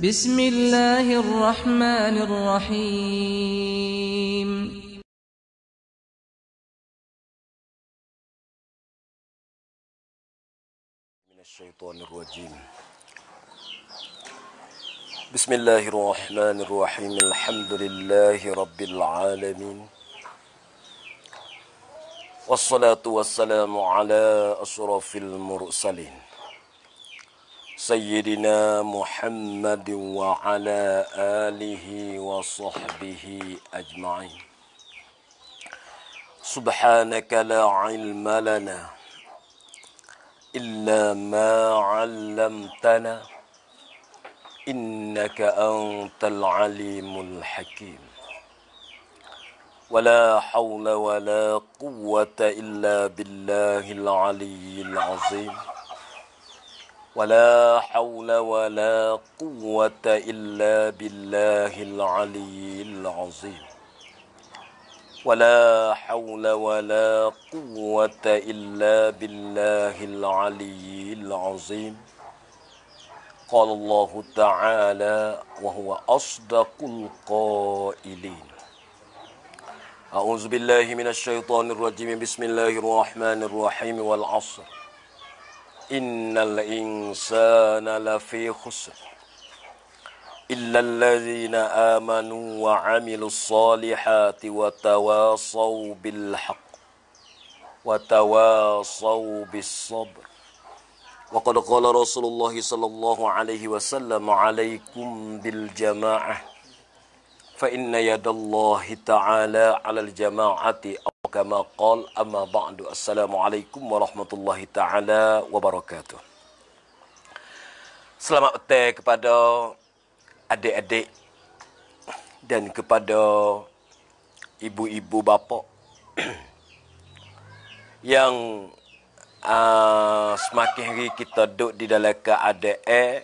بسم الله الرحمن الرحيم من الشيطان الرجيم بسم الله الرحمن الرحيم الحمد لله رب العالمين والصلاة والسلام على أشرف المرسلين سيدنا محمد وعلى آله وصحبه أجمعين سبحانك لا علم لنا إلا ما علمتنا إنك أنت العليم الحكيم ولا حول ولا قوة إلا بالله العلي العظيم ولا حول ولا قوة إلا بالله العلي العظيم ولا حول ولا قوة إلا بالله العلي العظيم قال الله تعالى وهو أصدق القائلين أعوذ بالله من الشيطان الرجيم بسم الله الرحمن الرحيم والعصر إن الإنسان لفي خسر إلا الذين آمنوا وعملوا الصالحات وتواصوا بالحق وتواصوا بالصبر وقد قال رسول الله صلى الله عليه وسلم عليكم بالجماعة فإن يد الله تعالى على الجماعة كما قال أما بعد السلام عليكم ورحمة الله تعالى Selamat petang kepada adik-adik dan kepada ibu-ibu bapa yang uh, semakin hari kita duduk di dalam keadaan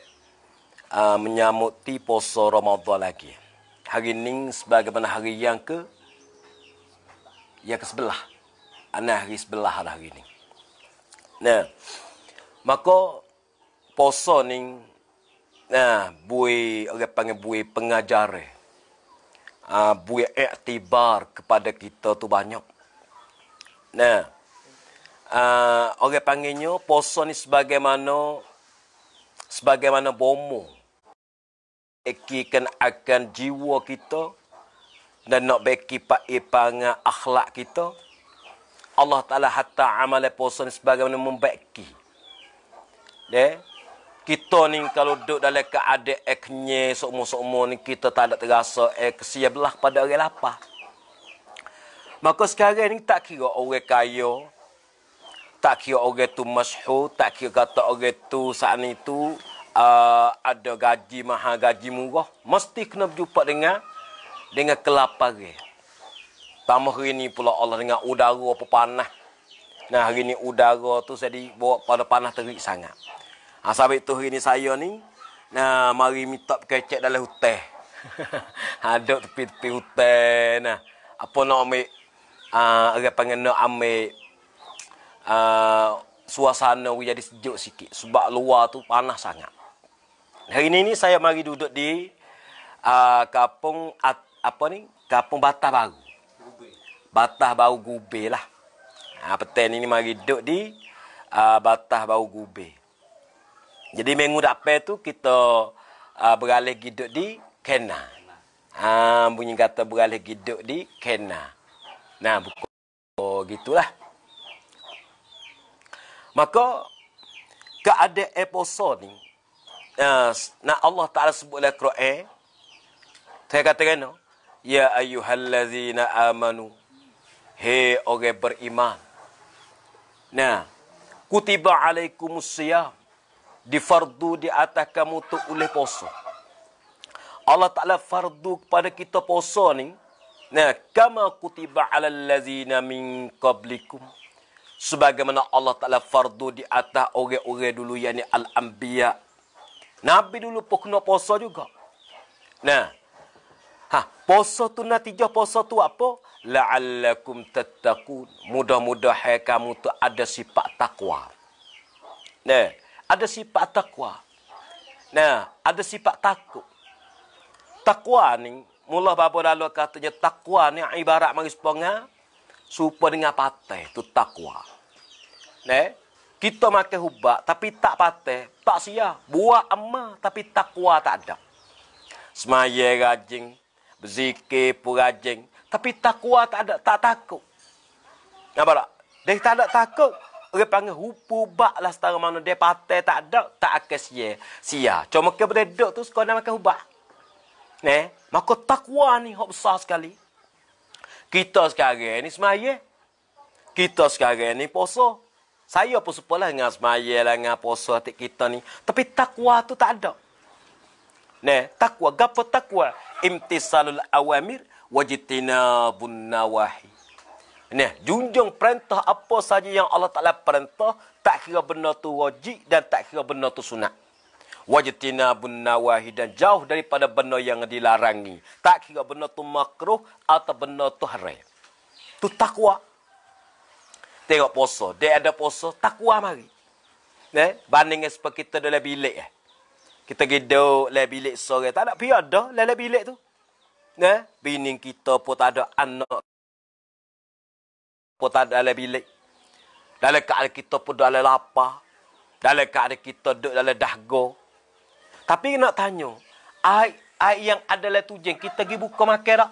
uh, menyambut puasa Ramadan lagi. Hari ini sebagaimana hari yang ke yang ke sebelah. Anak hari sebelah dah hari ni. Nah, maka poso ni nah bui orang panggil bui pengajar eh. Uh, bui iktibar kepada kita tu banyak. Nah, uh, orang panggilnya poso ni sebagaimana sebagaimana bomo ekikan akan jiwa kita dan nak beki pak ipang akhlak kita Allah Taala hatta amal puasa ni sebagaimana membeki deh kita ni kalau duduk dalam keadaan eknye semua-semua ni kita tak ada terasa ek belah pada orang lapar maka sekarang ni tak kira orang kaya tak kira orang tu masyhur tak kira kata orang tu saat itu uh, ah, ada gaji mahal gaji murah mesti kena berjumpa dengan dengan kelaparan. Tambah hari ini pula Allah dengan udara apa panas. Nah hari ini udara tu saya dibawa pada panas terik sangat. Ha sebab itu hari ini saya ni nah mari minta kecek dalam hutan. Ha, Ada tepi-tepi hutan nah. Apa nak ambil ah uh, panggil nak ambil ah uh, suasana jadi sejuk sikit sebab luar tu panas sangat. Hari ini ni saya mari duduk di uh, kampung At- apa ni kapung batah baru batah bau gube lah ha, peten ini mari duduk di uh, batah baru gube jadi minggu pe tu kita uh, beralih hidup di kena ha, bunyi kata beralih hidup di kena nah buku oh, gitulah maka keadaan eposo ni uh, Nah, Allah Ta'ala sebutlah dalam Quran saya kata kena no? Ya ayyuhallazina amanu. He oge beriman. Nah, kutiba alaikumus siyam. fardu di atas kamu tu oleh poso. Allah Ta'ala fardu kepada kita poso ni. Nah, kama kutiba alal lazina min qablikum. Sebagaimana Allah Ta'ala fardu di atas oge oge dulu yang ni al-anbiya. Nabi dulu pun kena poso juga. Nah, Ha, poso tu natijah poso tu apa? La'allakum tattaqun. mudah mudah kamu tu ada sifat takwa. Nah, ada sifat takwa. Nah, ada sifat takut. Takwa ni Mulah bapa dalam katanya takwa ni ibarat mari sepenga supa dengan patah tu takwa. Nah, kita makan hubak tapi tak patah, tak sia. Buat amal tapi takwa tak ada. Semaya rajin, berzikir, purajing. Tapi takwa tak ada, tak takut. Nampak tak? Dia tak ada takut. Dia panggil hupu bak lah setara mana. Dia patah tak ada, tak akan sia. Sia. Cuma dia boleh duduk tu, suka nak makan hubak. Ne? Maka takwa ni hak besar sekali. Kita sekarang ni semaya. Kita sekarang ni poso. Saya pun sepulah dengan semaya lah, dengan poso hati kita ni. Tapi takwa tu tak ada. Ne, takwa, gapo takwa, imtisalul awamir, wajitina bunnawahi. Ne, junjung perintah apa saja yang Allah Ta'ala perintah, tak kira benda tu wajib dan tak kira benda tu sunat. Wajitina bunnawahi dan jauh daripada benda yang dilarangi. Tak kira benda tu makruh atau benda tu haram. Tu takwa. Tengok poso. Dia ada poso, takwa mari. Ne, banding seperti kita dalam bilik. Eh. Kita pergi duduk dalam bilik sore. Tak ada pihak dah dalam bilik tu. Ya? Bini kita pun tak ada anak. Pun tak ada dalam bilik. Dalam keadaan kita pun dalam lapar. Dalam keadaan kita duduk dalam dahgo. Tapi nak tanya. Air, air yang ada dalam tujuan. Kita pergi buka makan tak?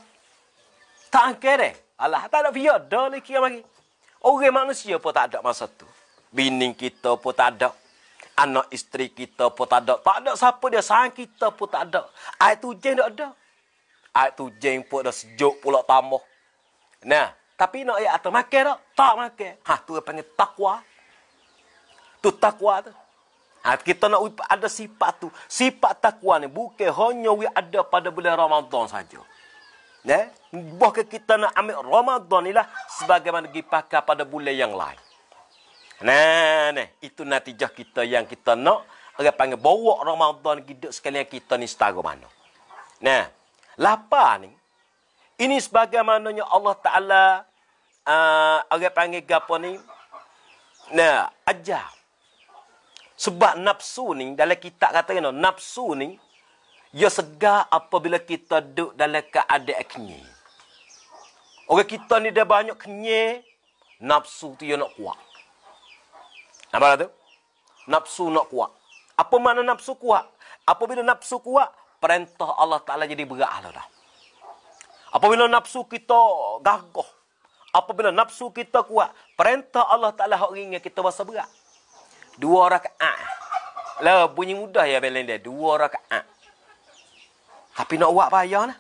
Tak angkir eh? Alah, tak ada pihak dah lagi. Orang manusia pun tak ada masa tu. Bini kita pun tak ada. Anak isteri kita pun tak ada. Tak ada siapa dia. sayang kita pun tak ada. Air tu jeng tak ada. Air tu jeng pun dah sejuk pula tambah. Nah. Tapi nak ayat atas makan tak? Tak makan. Ha, tu dia panggil takwa. Tu takwa tu. Ha, kita nak ada sifat tu. Sifat takwa ni bukan hanya we ada pada bulan Ramadan saja. Nah, Bahkan kita nak ambil Ramadan ni lah sebagaimana dipakai pada bulan yang lain. Nah, nah, itu natijah kita yang kita nak. Orang panggil bawa Ramadan kita sekalian kita ni setara mana. Nah, lapar ni. Ini sebagaimananya Allah Ta'ala. Uh, orang panggil gapa ni. Nah, ajar. Sebab nafsu ni, dalam kita kata ni, nafsu ni, ia segar apabila kita duduk dalam keadaan kenyai. Orang kita ni dah banyak kenyai, nafsu tu ia nak kuat. Nampak tu? Nafsu nak kuat. Apa mana nafsu kuat? Apabila nafsu kuat, perintah Allah Ta'ala jadi berat lah dah. Apabila nafsu kita gagah. Apabila nafsu kita kuat, perintah Allah Ta'ala hak ringnya kita rasa berat. Dua rakaat. Lah bunyi mudah ya belen dia. Dua rakaat. Tapi nak buat payah lah.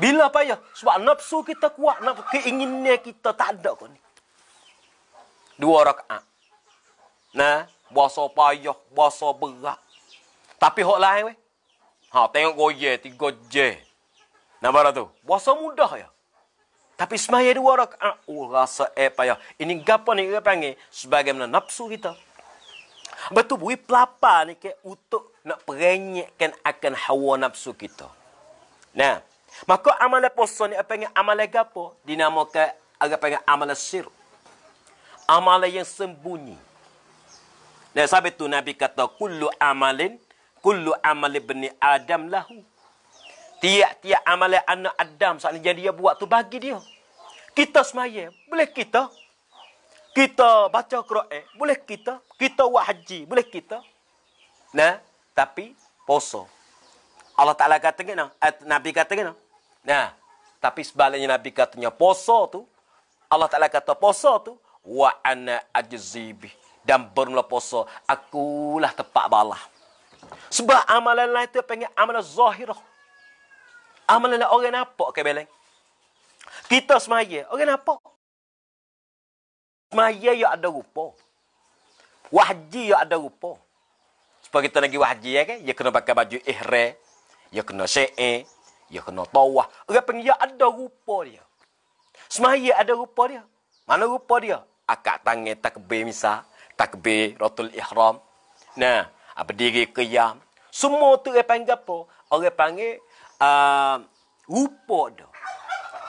Bila payah? Sebab nafsu kita kuat, nafsu keinginnya kita tak ada kau ni. Dua rakaat. Nah, bahasa payah, bahasa berat. Tapi hak lain we. Ha, tengok goye, tiga je. Nampak tak tu? Bahasa mudah ya. Tapi semaya dua Ah, oh rasa eh payah. Ini gapo ni kita panggil mana nafsu kita. Betul bui pelapa ni ke untuk nak perenyekkan akan hawa nafsu kita. Nah, maka amalan puasa ni apa yang amalan gapo? Dinamakan agak panggil amalan sir. Amalan yang sembunyi. Dan sebab tu Nabi kata kullu amalin kullu amali bani Adam lahu. Tiap-tiap amalan anak Adam saat jadi dia buat tu bagi dia. Kita semaya, boleh kita. Kita baca Quran, boleh kita. Kita buat haji, boleh kita. Nah, tapi poso. Allah Taala kata kena, eh, Nabi kata kena. Nah, tapi sebaliknya Nabi katanya poso tu Allah Taala kata poso tu wa ana ajzibih dan bermula puasa akulah tepat balah sebab amalan lain tu panggil amalan zahirah amalan lain orang nampak ke beleng kita semaya orang nampak semaya yo ya ada rupa wahji yo ya ada rupa sebab kita lagi wahji ya kan ya kena pakai baju ihram ya kena syai ya kena tawah orang panggil ya ada rupa dia semaya ada rupa dia mana rupa dia akak tangan tak misal takbiratul ihram nah apa diri qiyam semua tu orang panggil apa orang panggil uh, ah, rupa dia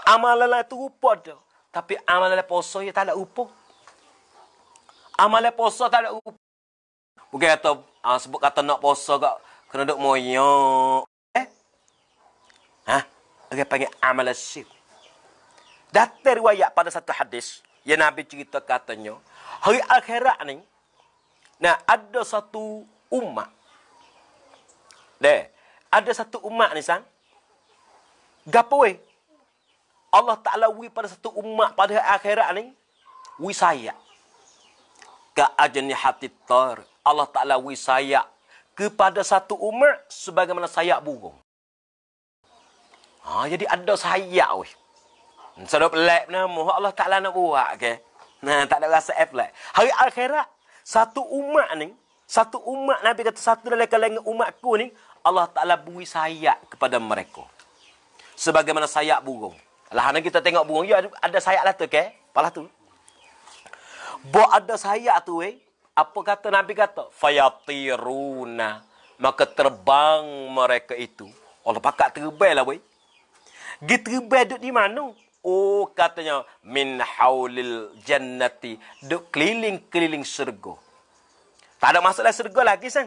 amalan lain tu rupa dia tapi amalan poso dia tak ada rupa amalan poso tak ada rupa bukan kata uh, sebut kata nak poso kat kena duk moyok eh ha orang panggil amalan syirik datang riwayat pada satu hadis yang Nabi cerita katanya hari akhirat ni nah ada satu umat deh ada satu umat ni sang gapo eh Allah Taala wui pada satu umat pada hari akhirat ni wui saya ke ajni hati tar Allah Taala wui saya kepada satu umat sebagaimana saya burung ha jadi ada saya weh sebab lab nama Allah Taala nak buat ke okay? Nah, tak ada rasa efflet. Lah. Hari akhirat, satu umat ni, satu umat Nabi kata, satu dari kalangan umatku ni, Allah Ta'ala bui sayap kepada mereka. Sebagaimana sayap burung. Alahana kita tengok burung, ya ada, sayak lah tu, ke? Pala tu. Buat ada sayak tu, eh. Apa kata Nabi kata? Fayatiruna. Maka terbang mereka itu. Allah pakat terbang lah, weh. Gitu terbang duduk di mana? Oh katanya min haulil jannati keliling-keliling syurga. Tak ada masalah syurga lagi sang.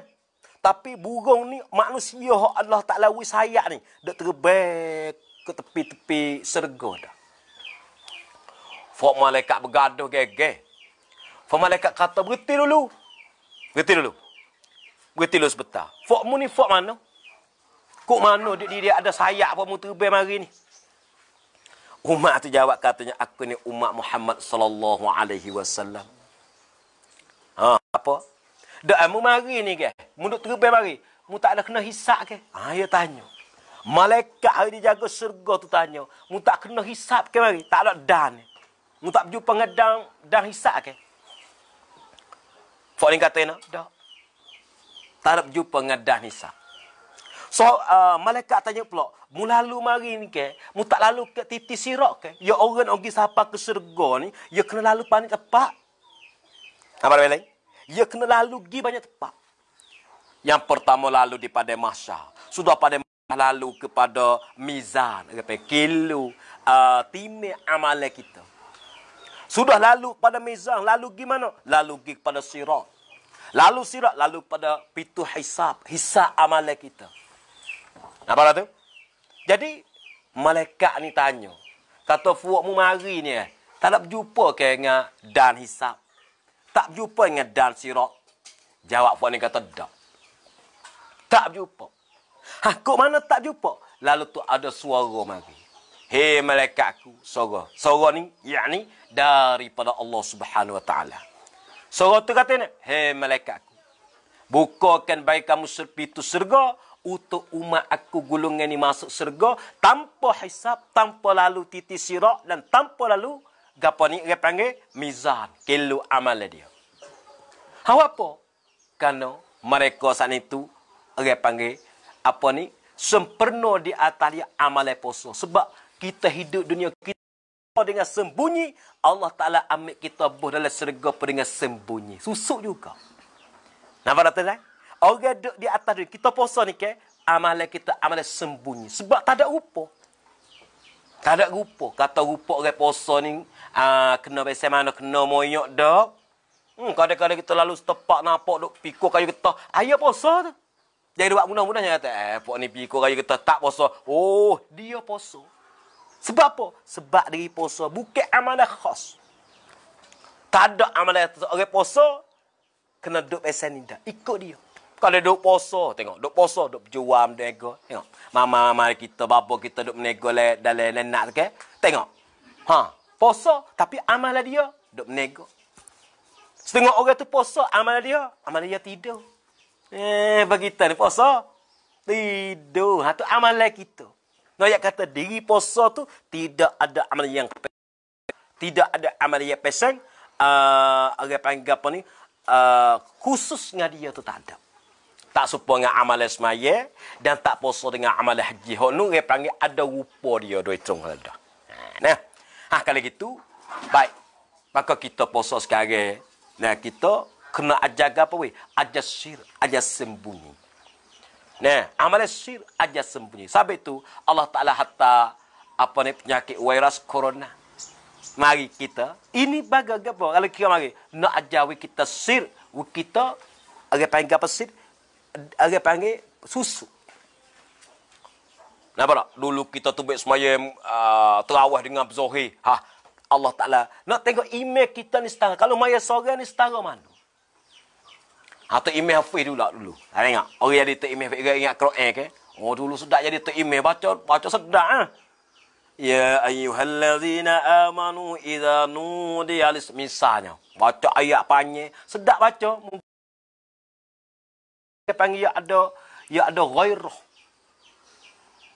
Tapi burung ni manusia Allah Taala wis sayak ni dak terbang ke tepi-tepi syurga dah. Fok malaikat bergaduh gege. Fok malaikat kata berhenti dulu. Berhenti dulu. Berhenti dulu sebentar. Fok mu ni fok mana? Kok mana dia, dia ada sayap apa mu terbang mari ni? Umar tu jawab katanya aku ni umat Muhammad sallallahu alaihi wasallam. Ha apa? Dak eh, mu mari ni ke? Munduk terbang mari. Mu tak ada kena hisap ke? Ha ya tanya. Malaikat hari dijaga surga tu tanya, mu tak kena hisap ke mari? Tak ada dan. Mu tak berjumpa dengan dan hisap ke? Fakir kata nak? Dak. Tak ada berjumpa dengan hisap. So uh, malaikat tanya pula, "Mu lalu mari ni ke? Mu tak lalu ke titi sirak ke? Ya orang orang siapa ke syurga ni, ya kena lalu panik tempat." Apa dia lain? Ya kena lalu gi banyak tempat. Yang pertama lalu di pada masa. Sudah pada lalu kepada mizan, kepada kilo, uh, timi amalan kita. Sudah lalu pada mizan, lalu gimana? Lalu gi kepada sirat. Lalu sirat, lalu pada pintu hisab, hisab amalan kita. Apa lah tu? Jadi malaikat ni tanya. Kata fuakmu mari ni eh. Tak nak berjumpa ke dengan dan hisap Tak berjumpa dengan dan sirat. Jawab fuak ni kata tak. Tak berjumpa. Ha, kok mana tak jumpa? Lalu tu ada suara mari. Hei malaikatku, suara. Suara ni, yakni daripada Allah Subhanahu Wa Taala. Suara tu kata ni, hei malaikatku. Bukakan baik kamu tu surga untuk umat aku gulungan ni masuk syurga tanpa hisap, tanpa lalu titik sirak dan tanpa lalu gapo ni dia panggil mizan, kelu amal dia. Hawa apa? Karena mereka saat itu dia panggil apa ni? sempurna di atas dia amal puasa. Sebab kita hidup dunia kita dengan sembunyi, Allah Ta'ala ambil kita buh dalam syurga dengan sembunyi. Susuk juga. Nampak tak tak? Orang duduk di atas dunia. Kita puasa ni ke. Amalan kita amalan sembunyi. Sebab tak ada rupa. Tak ada rupa. Kata rupa orang puasa ni. Uh, kena biasa mana. Kena moyok dah. Hmm, kadang-kadang kita lalu setepak nampak duk piko kayu kita Ayah puasa tu. Jadi buat mudah-mudah yang kata, eh, pok ni pikul kayu kita tak puasa. Oh, dia puasa. Sebab apa? Sebab diri puasa bukan amalan khas. Tak ada amalan yang tetap orang puasa, kena duduk pesan ni dah. Ikut dia. Kalau duk poso, tengok. Duk poso, duk jual, menego. Tengok. Mama-mama kita, bapa kita duk menego le, dalam lenak. Le, le, tengok. Ha. Poso, tapi amalah dia, duk menego. Setengah orang tu poso, amalah dia. Amalah dia tidur. Eh, begitu ni poso. Tidur. Ha, tu amalah kita. Noya kata diri poso tu tidak ada amal yang tidak ada amal yang pesan uh, orang panggil apa ni uh, khusus dengan dia tu tak ada tak serupa dengan amal semaya dan tak puasa dengan amal haji. Hok nu dia panggil ada rupa dia dua itu hal lah dah. Ha, nah. Ha kalau gitu baik. Maka kita puasa sekarang. Nah kita kena ajaga apa weh? Ajar sir, ajar sembunyi. Nah, amal sir ajar sembunyi. Sebab itu Allah Taala hatta apa ni penyakit virus corona. Mari kita ini bagaga apa? Kalau kita mari nak ajawi kita sir, kita agak panggil apa sir? orang panggil susu. Nampak tak? Dulu kita tu baik semayam uh, ah, terawah dengan berzohir. Ha, Allah Ta'ala. Nak tengok email kita ni setara. Kalau maya sore ni setara mana? Ha, tu email Hafiz dulu lah dulu. Ha, tengok. Orang jadi tu email Hafiz. ingat Kro'en ke? Oh, dulu sedap jadi tu email. Baca, baca sedap. Ha? Ya ayyuhallazina amanu idza nudiya lis misalnya baca ayat panjang sedap baca dia panggil ya ada ya ada ghairah.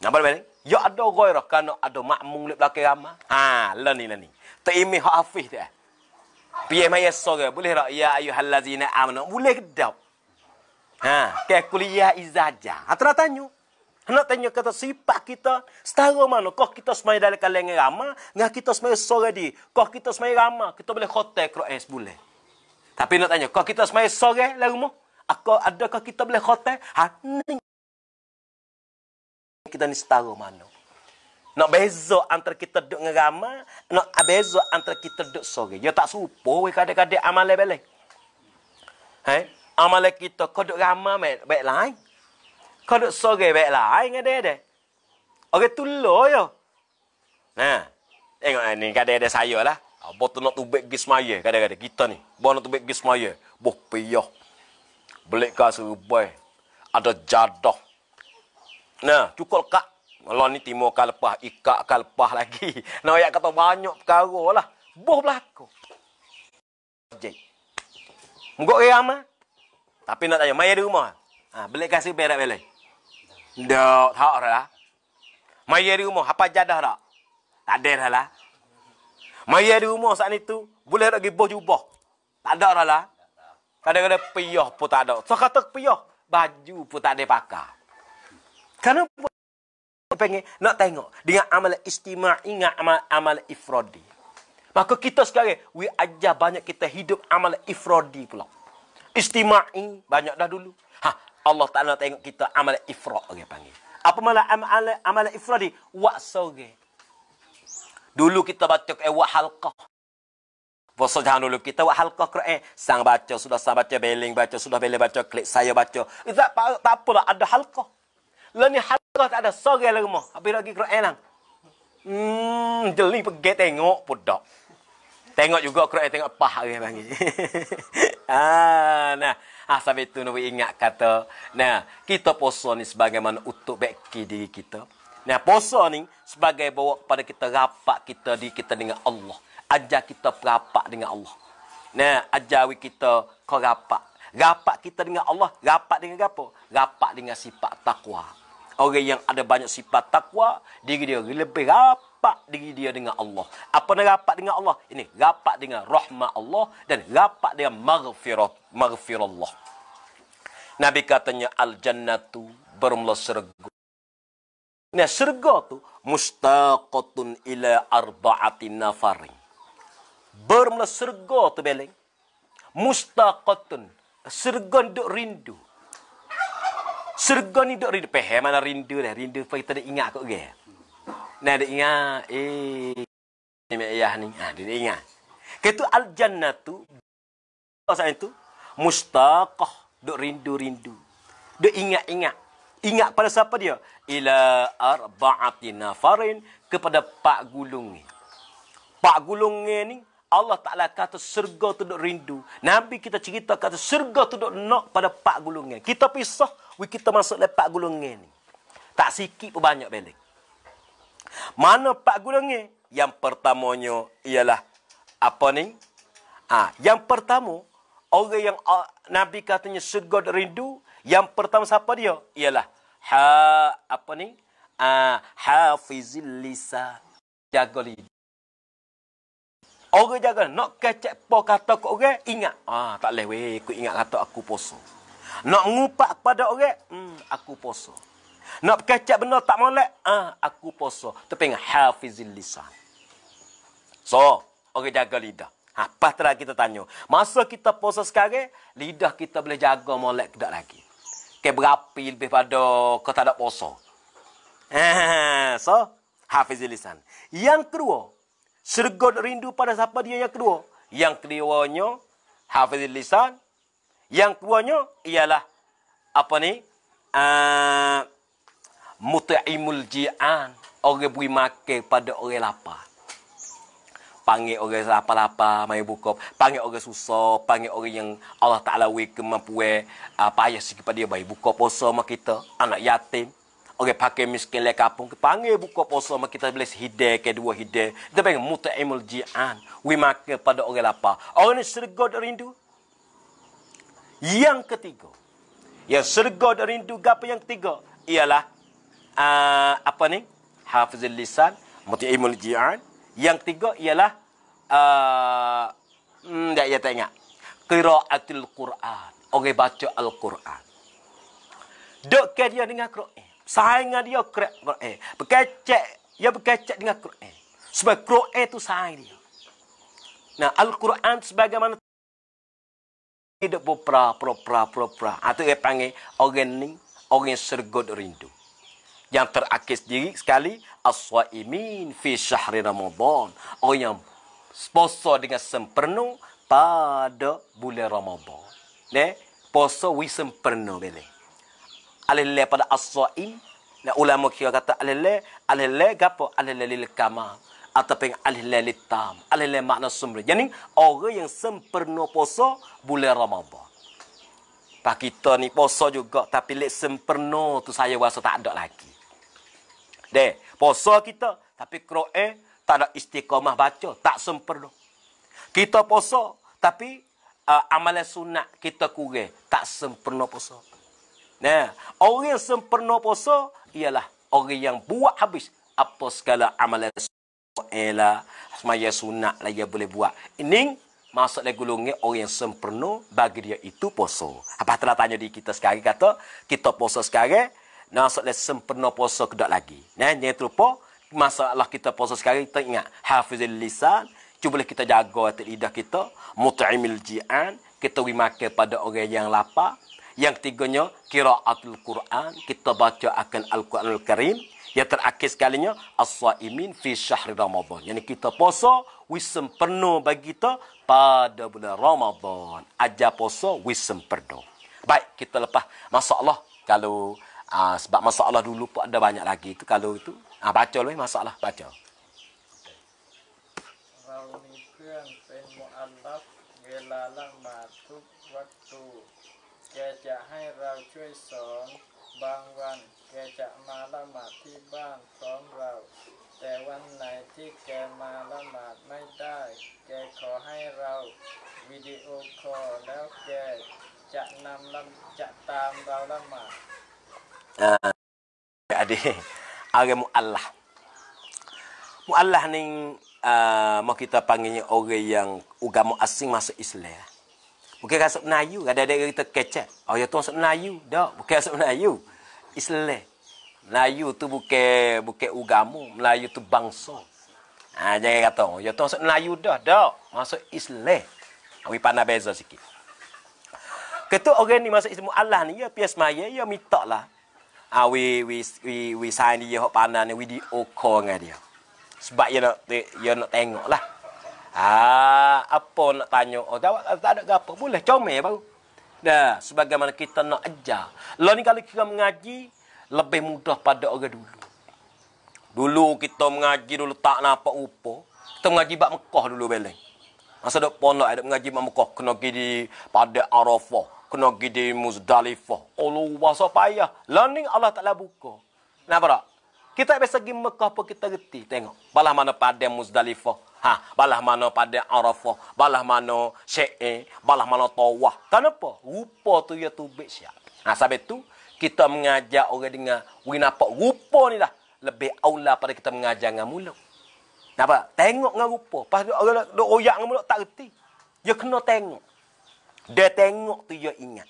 Nampak tak balik? Ya ada ghairah kerana ada makmung di belakang ramah. Haa, lah ni lah ni. Tak imi hak hafiz dia. Biar maya sorga. Boleh tak? Ya ayuhallazina amanu. Boleh ke tak? Haa, ke kuliah ya izajah. Ha, Atau nak tanya? Nak tanya kata sifat kita setara mana? Kau kita semai dalam kalengan ramah. Nggak kita semai sorga di. Kau kita semai ramah. Kita boleh khotek kerok es eh, boleh. Tapi nak tanya, kau kita semai sorga lah rumah? Aku adakah kita boleh khotai? Ha, ni. Kita ni setara mana? Nak beza antara kita duduk dengan ramai, nak beza antara kita duduk sore. Dia tak serupa we kadang-kadang amalan balik. Hai, eh? kita kau duduk ramai baik, baik lain. Kau duduk sore baik lain ada ada. Orang tu lo yo. Nah. Tengok eh, ni kadang-kadang saya lah. Apa ah, tu nak tubik gismaya kadang-kadang kita ni. Bo nak tubik gismaya. Bo piyah belik ka serubai ada jadah nah cukup kak Allah ni timur ka lepas ikak ka lepas lagi nah ayat kata banyak perkara lah boh berlaku jadi mugo ke ama tapi nak tanya mai di rumah ha belik ka serubai dak belik dak tak lah mai di rumah apa jadah dak tak ada dah lah, lah. mai di rumah saat itu boleh nak pergi boh jubah tak ada dah lah, lah. Kadang-kadang piyah pun tak ada. So kata piyah, baju pun tak ada pakai. Karena pengen nak tengok dengan amal istimah, ingat amal amal ifrodi. Maka kita sekarang we ajar banyak kita hidup amal ifrodi pula. Istimai banyak dah dulu. Ha, Allah tak nak tengok kita amal ifrod okay, panggil. Apa malah amal amal ifrodi? Wa sore. Dulu kita baca ke eh, wa halqah. Bosan jangan dulu kita buat halqa Quran. Sang baca, sudah sang baca, beling baca, sudah beling baca, klik saya baca. Itu tak, tak, tak apa lah, ada halqa. Lain halqa tak ada, sorry lah rumah. Habis lagi Quran lah. Hmm, jeli pergi tengok pun Tengok juga Quran, tengok pah hari bang. ah, nah. Ah, sampai itu nak ingat kata. Nah, kita puasa ni sebagaimana untuk beki diri kita. Nah, puasa ni sebagai bawa kepada kita rapat kita di kita dengan Allah ajar kita berapak dengan Allah. Nah, ajar kita kau rapat. Rapat kita dengan Allah, rapat dengan apa? Rapat dengan sifat takwa. Orang yang ada banyak sifat takwa, diri dia lebih rapat diri dia dengan Allah. Apa nak rapat dengan Allah? Ini rapat dengan rahmat Allah dan rapat dengan maghfirat, maghfirat Allah. Nabi katanya al-jannatu bermula surga. Nah, surga tu mustaqatun ila arba'ati nafarin bermula serga tu beleng. Mustaqatun. Serga duk rindu. Serga ni duk rindu. Peh, mana rindu dah. Rindu pun kita dah ingat kot. Okay? Nah, dah ingat. Eh, ni ayah ni. Ha, dia ingat. Ketua al-jannah tu. Masa itu. Mustaqah. Duk rindu-rindu. Duk ingat-ingat. Ingat pada siapa dia? Ila arbaatina farin kepada pak gulung ni. Pak gulung ni Allah Ta'ala kata surga tu duduk rindu. Nabi kita cerita kata surga tu duduk nak pada pak gulungnya. Kita pisah, we kita masuk lepak pak gulungnya ni. Tak sikit pun banyak balik. Mana pak gulungnya Yang pertamanya ialah apa ni? Ah, ha, yang pertama, orang yang uh, Nabi katanya surga duduk rindu, yang pertama siapa dia? Ialah ha apa ni? Ah, ha, hafizil lisan. Jaga lisan. Orang jaga nak kecek po kata ke orang ingat. Ah tak leh weh aku ingat kata aku poso. Nak ngupak pada orang hmm aku poso. Nak kecek benda tak molek ah aku poso. Tapi ingat hafizil lisan. So orang jaga lidah. Ha, pas terakhir kita tanya. Masa kita puasa sekarang, lidah kita boleh jaga molek tidak lagi. Ke berapi lebih pada kau tak ada puasa. so, hafizil lisan. Yang kedua, sergut rindu pada siapa dia yang kedua. Yang keduanya hafiz lisan. Yang keduanya ialah apa ni? Uh, ah, Muta'imul ji'an. Orang beri makan pada orang lapar. Panggil orang lapar-lapar, main buka. Panggil orang susah. Panggil orang yang Allah Ta'ala wik kemampuan. apa ah, payah sikit pada dia. Baik buka posa sama kita. Anak yatim. Orang pakai miskin le kampung ke panggil buka puasa mak kita boleh hidai ke dua hidai. Kita pengen muta'imul ji'an. We makan pada orang lapar. Orang ni serga dan rindu. Yang ketiga. Yang serga dan rindu apa yang ketiga? Ialah uh, apa ni? Hafizul lisan, muta'imul ji'an. Yang ketiga ialah uh, hmm, tak, ya, tak Qira'atul Quran. Orang baca Al-Quran. Dok dia dengan Quran. Sahai dengan dia Quran. Eh, berkecek. Dia berkecek dengan Quran. Eh, sebab Quran itu sahai dia. Nah, Al-Quran sebagaimana hidup pra pra pra pra ha, pra. Atau dia panggil orang ni, orang sergut rindu. Yang terakhir sendiri sekali, Aswa'imin fi syahri Ramadan. Orang yang sponsor dengan sempurna pada bulan Ramadan. Ne, poso wi sempurna boleh alele pada aswa'il na ulama kira kata alele alele gapo alele lil kama ataupun alele lil tam alele makna sumri jadi orang yang sempurna puasa bulan Ramadan Pak kita ni poso juga tapi lek sempurna tu saya rasa tak ada lagi. Deh, poso kita tapi Quran tak ada istiqamah baca, tak sempurna. Kita poso tapi uh, amalan sunat kita kurang, tak sempurna poso. Nah, orang yang sempurna puasa ialah orang yang buat habis apa segala amalan ela semaya sunat lah dia boleh buat. Ini masuk dalam gulungnya orang yang sempurna bagi dia itu puasa. Apa telah tanya di kita sekarang kata kita puasa sekarang masuk dalam sempurna puasa kedak lagi. Nah, jangan terlupa masalah kita puasa sekarang kita ingat hafizul lisan cuba kita jaga hati lidah kita mut'imil ji'an kita beri makan pada orang yang lapar yang ketiganya, kiraatul Quran. Kita baca akan al Quran Al Karim. Yang terakhir sekalinya, As-Saimin fi syahri Ramadan. Yang kita puasa, wisem penuh bagi kita pada bulan Ramadan. Aja puasa, wisem sempurna. Baik, kita lepas masalah. Kalau uh, sebab masalah dulu pun ada banyak lagi. Itu kalau itu, uh, baca lah masalah, baca. แกจะให้เราช่วยสอนบางวันแกจะมาละหมาดที่บ้านพร้อมเรา แต่วันไหนที่แกมาละหมาดไม่ได้แกขอให้เราวิดีโอคอลแล้วแกจะนำลจะตามเราละหมาดอ่าอดีอาเกมุอัลลาห์มุอัลลาห์นี่ u มอคิ kita panggilnya orang yang agama asing masuk Islam. Bukan kasut Melayu. ada ada kita kecap. Oh, ya tu kasut Melayu. Tak, bukan kasut Melayu. Islam. Melayu tu bukan bukan ugamu. Melayu tu bangsa. Ha, jangan kata. Oh, ya tu kasut Melayu dah. Tak, maksud Islam. Ha, Awi pandai beza sikit. Ketua orang ni masuk Islam Allah ni, ya pihak semaya, ya minta lah. Ha, we, we, we, we sign dia, hok pandai ni, we diokong dengan dia. Sebab dia ya nak, dia ya nak tengok lah. Ah, apa nak tanya? Oh, jawab tak ada apa. Boleh comel baru. Nah, sebagaimana kita nak ajar. Lah ni kalau kita mengaji lebih mudah pada orang dulu. Dulu kita mengaji dulu tak nampak rupa. Kita mengaji bak Mekah dulu beleng. Masa dok ponok ada mengaji bak Mekah kena pergi pada Arafah, kena pergi Muzdalifah. Allah bahasa payah. Lah Allah Taala buka. Nah, bro. Kita biasa pergi Mekah pun kita reti. Tengok. Balah mana pada Muzdalifah. Ha, balah mana pada Arafah, balah mana Syai, balah mana Tawah. Kenapa? Rupa tu ya tu bek siap. Ha, sampai tu kita mengajar orang dengan we nampak rupa ni lah lebih aula pada kita mengajar dengan mulut. Napa? Tengok dengan rupa. Pas dia orang dok oyak dengan mulut tak reti. Dia kena tengok. Dia tengok tu dia ingat.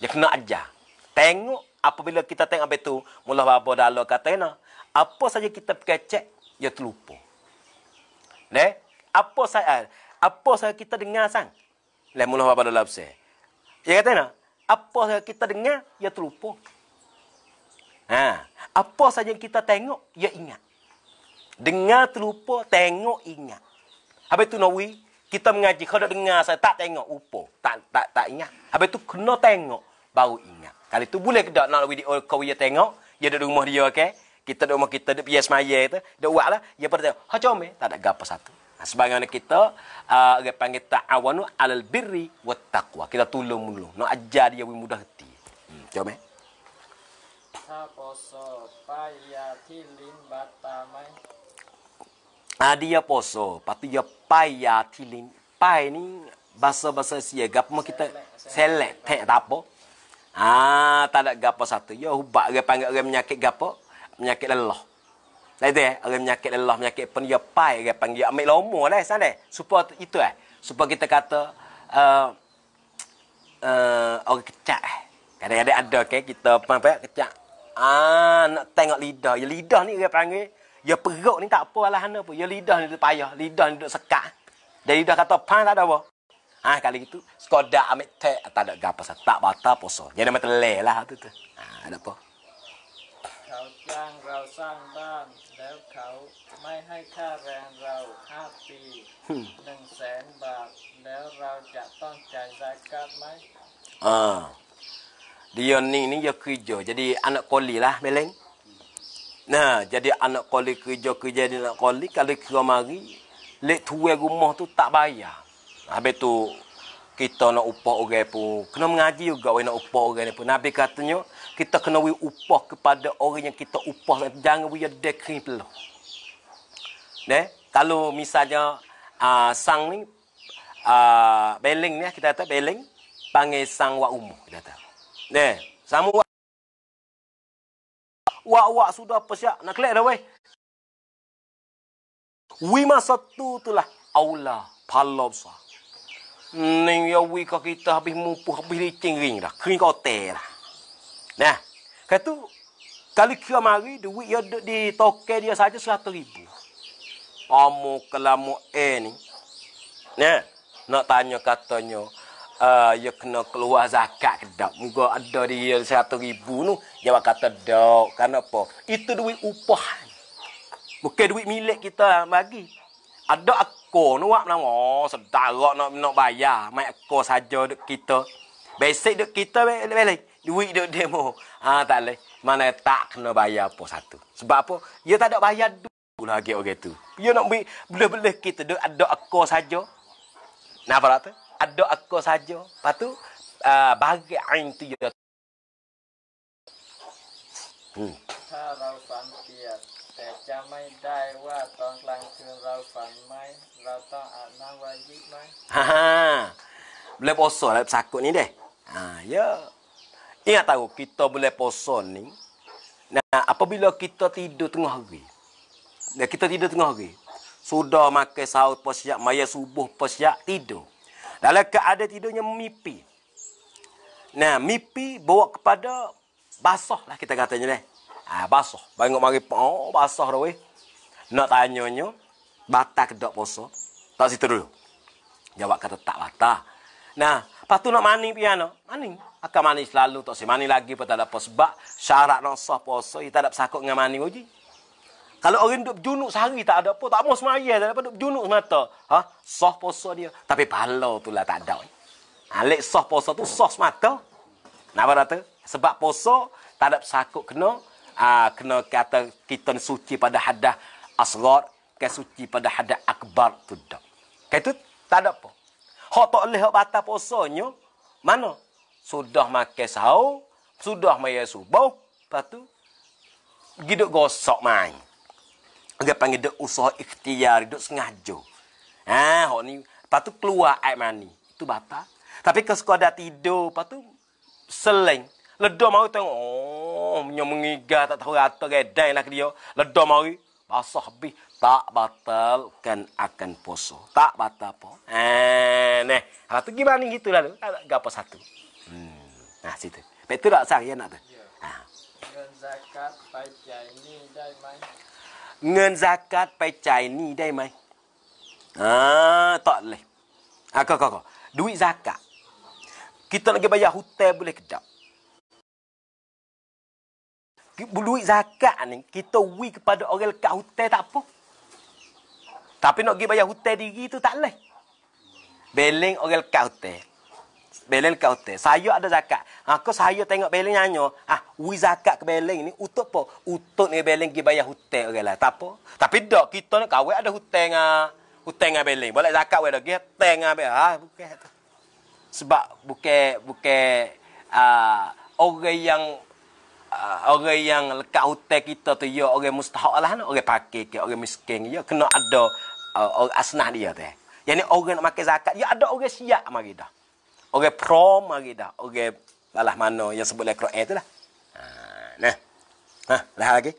Dia kena ajar. Tengok apabila kita tengok apa tu, mula apa dalam kata kena. Apa saja kita pakai cek, dia terlupa. Le, apa saya apa eh, saya kita dengar sang? Le mula pada lapse. Ya kata na, apa saja kita dengar, ya terlupa. Ha. Apa saja kita tengok, ya ingat. Dengar terlupa, tengok ingat. Apa itu Nawi? Kita mengaji, kalau tak dengar saya, tak tengok, upo, tak, tak tak ingat. Apa itu kena tengok, baru ingat. Kalau itu boleh ke tak nak Nawi di kau ya tengok, dia ada rumah dia, okey? kita di rumah kita di pia semaya itu dia buat lah dia pada ha comel tak ada gapa satu nah, sebagaimana kita uh, ah, dia panggil ta'awanu alal birri wa taqwa kita tolong mulu nak ajar dia lebih mudah hati hmm, comel Taposo payatilin ah, dia poso, patu dia paya tilin. Pai ni bahasa-bahasa siaga pun kita selek tak apa. Ah tak ada gapo satu. Yo ya, hubak dia panggil orang menyakit gapo menyakit lelah. Lai tu eh, orang menyakit lelah, menyakit pun dia pai, dia panggil ambil lomo lah, eh, sana deh. Supa itu eh. Supa kita kata, uh, uh, orang kecak eh. Kadang-kadang ada okay, kita apa-apa kecak. Ah, nak tengok lidah. Ya lidah ni dia panggil, ya perut ni tak apa lah, mana pun. Ya lidah ni payah, lidah ni duduk sekat. Jadi dah kata, pan tak ada apa. Ha, kali itu, sekodak ambil tek, tak ada gapa, tak bata poso. Jadi macam leh lah tu tu. Ha, ada apa. ขาจ้างเราสร้างบ้านแล้วเขาไม่ให้ค่าแรงเราห้าปีหนึ่งแสนบาทแล้วเราจะต้องจ่ายสายการไหมอ่าเดี๋ยวนี้นี่จะคือจอ jadi anak koli lah meleng nah jadi anak koli kerja kerja jadi anak koli kalau kira mari lek tua rumah tu tak bayar habis tu kita nak upah orang pun kena mengaji juga nak upah orang pun nabi katanya kita kena we upah kepada orang yang kita upah jangan we dekrim pula ne kalau misalnya uh, sang ni uh, beling ni eh, kita kata beling panggil sang wa umu kita kata ne sama wa wa wa sudah apa siap nak kelak dah weh we masa tu itulah aula pala besar ni ya, we kita habis mumpu habis licin ring dah kering kotel dah Nah, kata tu, kali kira mari, duit dia di, di toke dia saja seratus ribu. Kamu kelamu eh ni. Nah, nak tanya katanya, uh, ya kena keluar zakat ke tak? Muka ada dia seratus ribu tu, dia akan kata tak. Kenapa? Itu duit upah. Bukan duit milik kita bagi. Ada aku ni, wak bilang, oh, nak, nak bayar. Mak aku saja dek kita. Besik dek kita, balik duit duk demo. Ha tak leh. Mana tak kena bayar apa satu. Sebab apa? Dia ya tak ada bayar duit lagi orang okay, tu. Dia ya nak beli boleh-boleh kita duk ada aku saja. Nah apa tu? Ada aku saja. Patu a uh, bagi ain tu dia. Ya. Hmm. Ha, rau pantia. Saya jamai dai wa tong lang chun rau pan mai. Rau tong anak wajib mai. Ha ha. Boleh poso lah sakut ni deh. Ha, ya. Yeah. Ingat tahu kita boleh puasa ni. Nah, apabila kita tidur tengah hari. Nah, ya, kita tidur tengah hari. Sudah makan sahur pun siap, maya subuh pun siap tidur. Dalam keadaan tidurnya mimpi. Nah, mimpi bawa kepada basah lah kita katanya ni. Eh. Ah, basah. Bangun mari pun oh, basah dah weh. Nak tanyanya batal kedok puasa. Tak situ dulu. Jawab kata tak batal. Nah, patu nak maning piano. Maning akan mani selalu tak si mani lagi pada tak ada apa sebab syarat nak sah puasa kita tak bersakut dengan mani uji kalau orang duduk junuk sehari tak ada apa tak mau semayah tak dapat duduk junuk semata ha sah puasa dia tapi pahala tu lah tak ada alik ha, sah puasa tu sah semata kenapa rata sebab puasa tak dapat bersakut kena aa, ha, kena kata kita suci pada hadah asgar ke suci pada hadah akbar tu dah kaitu tak ada apa hak tak boleh hak batal puasanya mana sudah makan sahur, sudah maya subuh, lepas tu giduk gosok main. Dia panggil dia usaha ikhtiar, dia sengaja. Ha, hok ni lepas tu keluar air mani. tu bata. Tapi ke sekolah dah tidur, lepas tu seleng. Ledo mau tengok, oh, punya mengiga tak tahu rata gedai lah ke dia. Ledo mari, basah habis. Tak batal kan akan poso. Tak batal apa. Eh, ha, ne. Lepas tu gimana gitu lah tu. Gapa satu. Nah, situ. Betul tak sah ya nak tu? Ya. Ha. zakat pai cai ni dai mai. Ngen zakat pai cai ni dai mai. Ha, tak leh. Ha, ah, kau, Duit zakat. Kita nak bayar hotel boleh ke tak? Duit zakat ni, kita wui kepada orang lekat hotel tak apa. Tapi nak pergi bayar hotel diri tu tak leh. Beleng orang lekat hotel. Balance kau hotel. Saya ada zakat. Ha, kau saya tengok balance nyanyo. Ah, ha, zakat ke balance ni untuk apa? Untuk ni balance pergi bayar hotel orang lah. Tak apa. Tapi dok kita nak kawet ada hotel ah, hotel dengan balance. Boleh zakat wei dok hotel dengan balance. Ha, bukan tu. Sebab bukan bukan a uh, orang yang uh, orang yang lekat hotel kita tu ya orang mustahak lah no? orang pakai ke orang miskin ya kena ada uh, asnah dia tu. Yang ni orang nak makan zakat, ya ada orang siap mari dah. Orang prom lagi dah. Orang alah mana yang sebut lekro air tu lah. Ha, nah. Ha, ada lagi?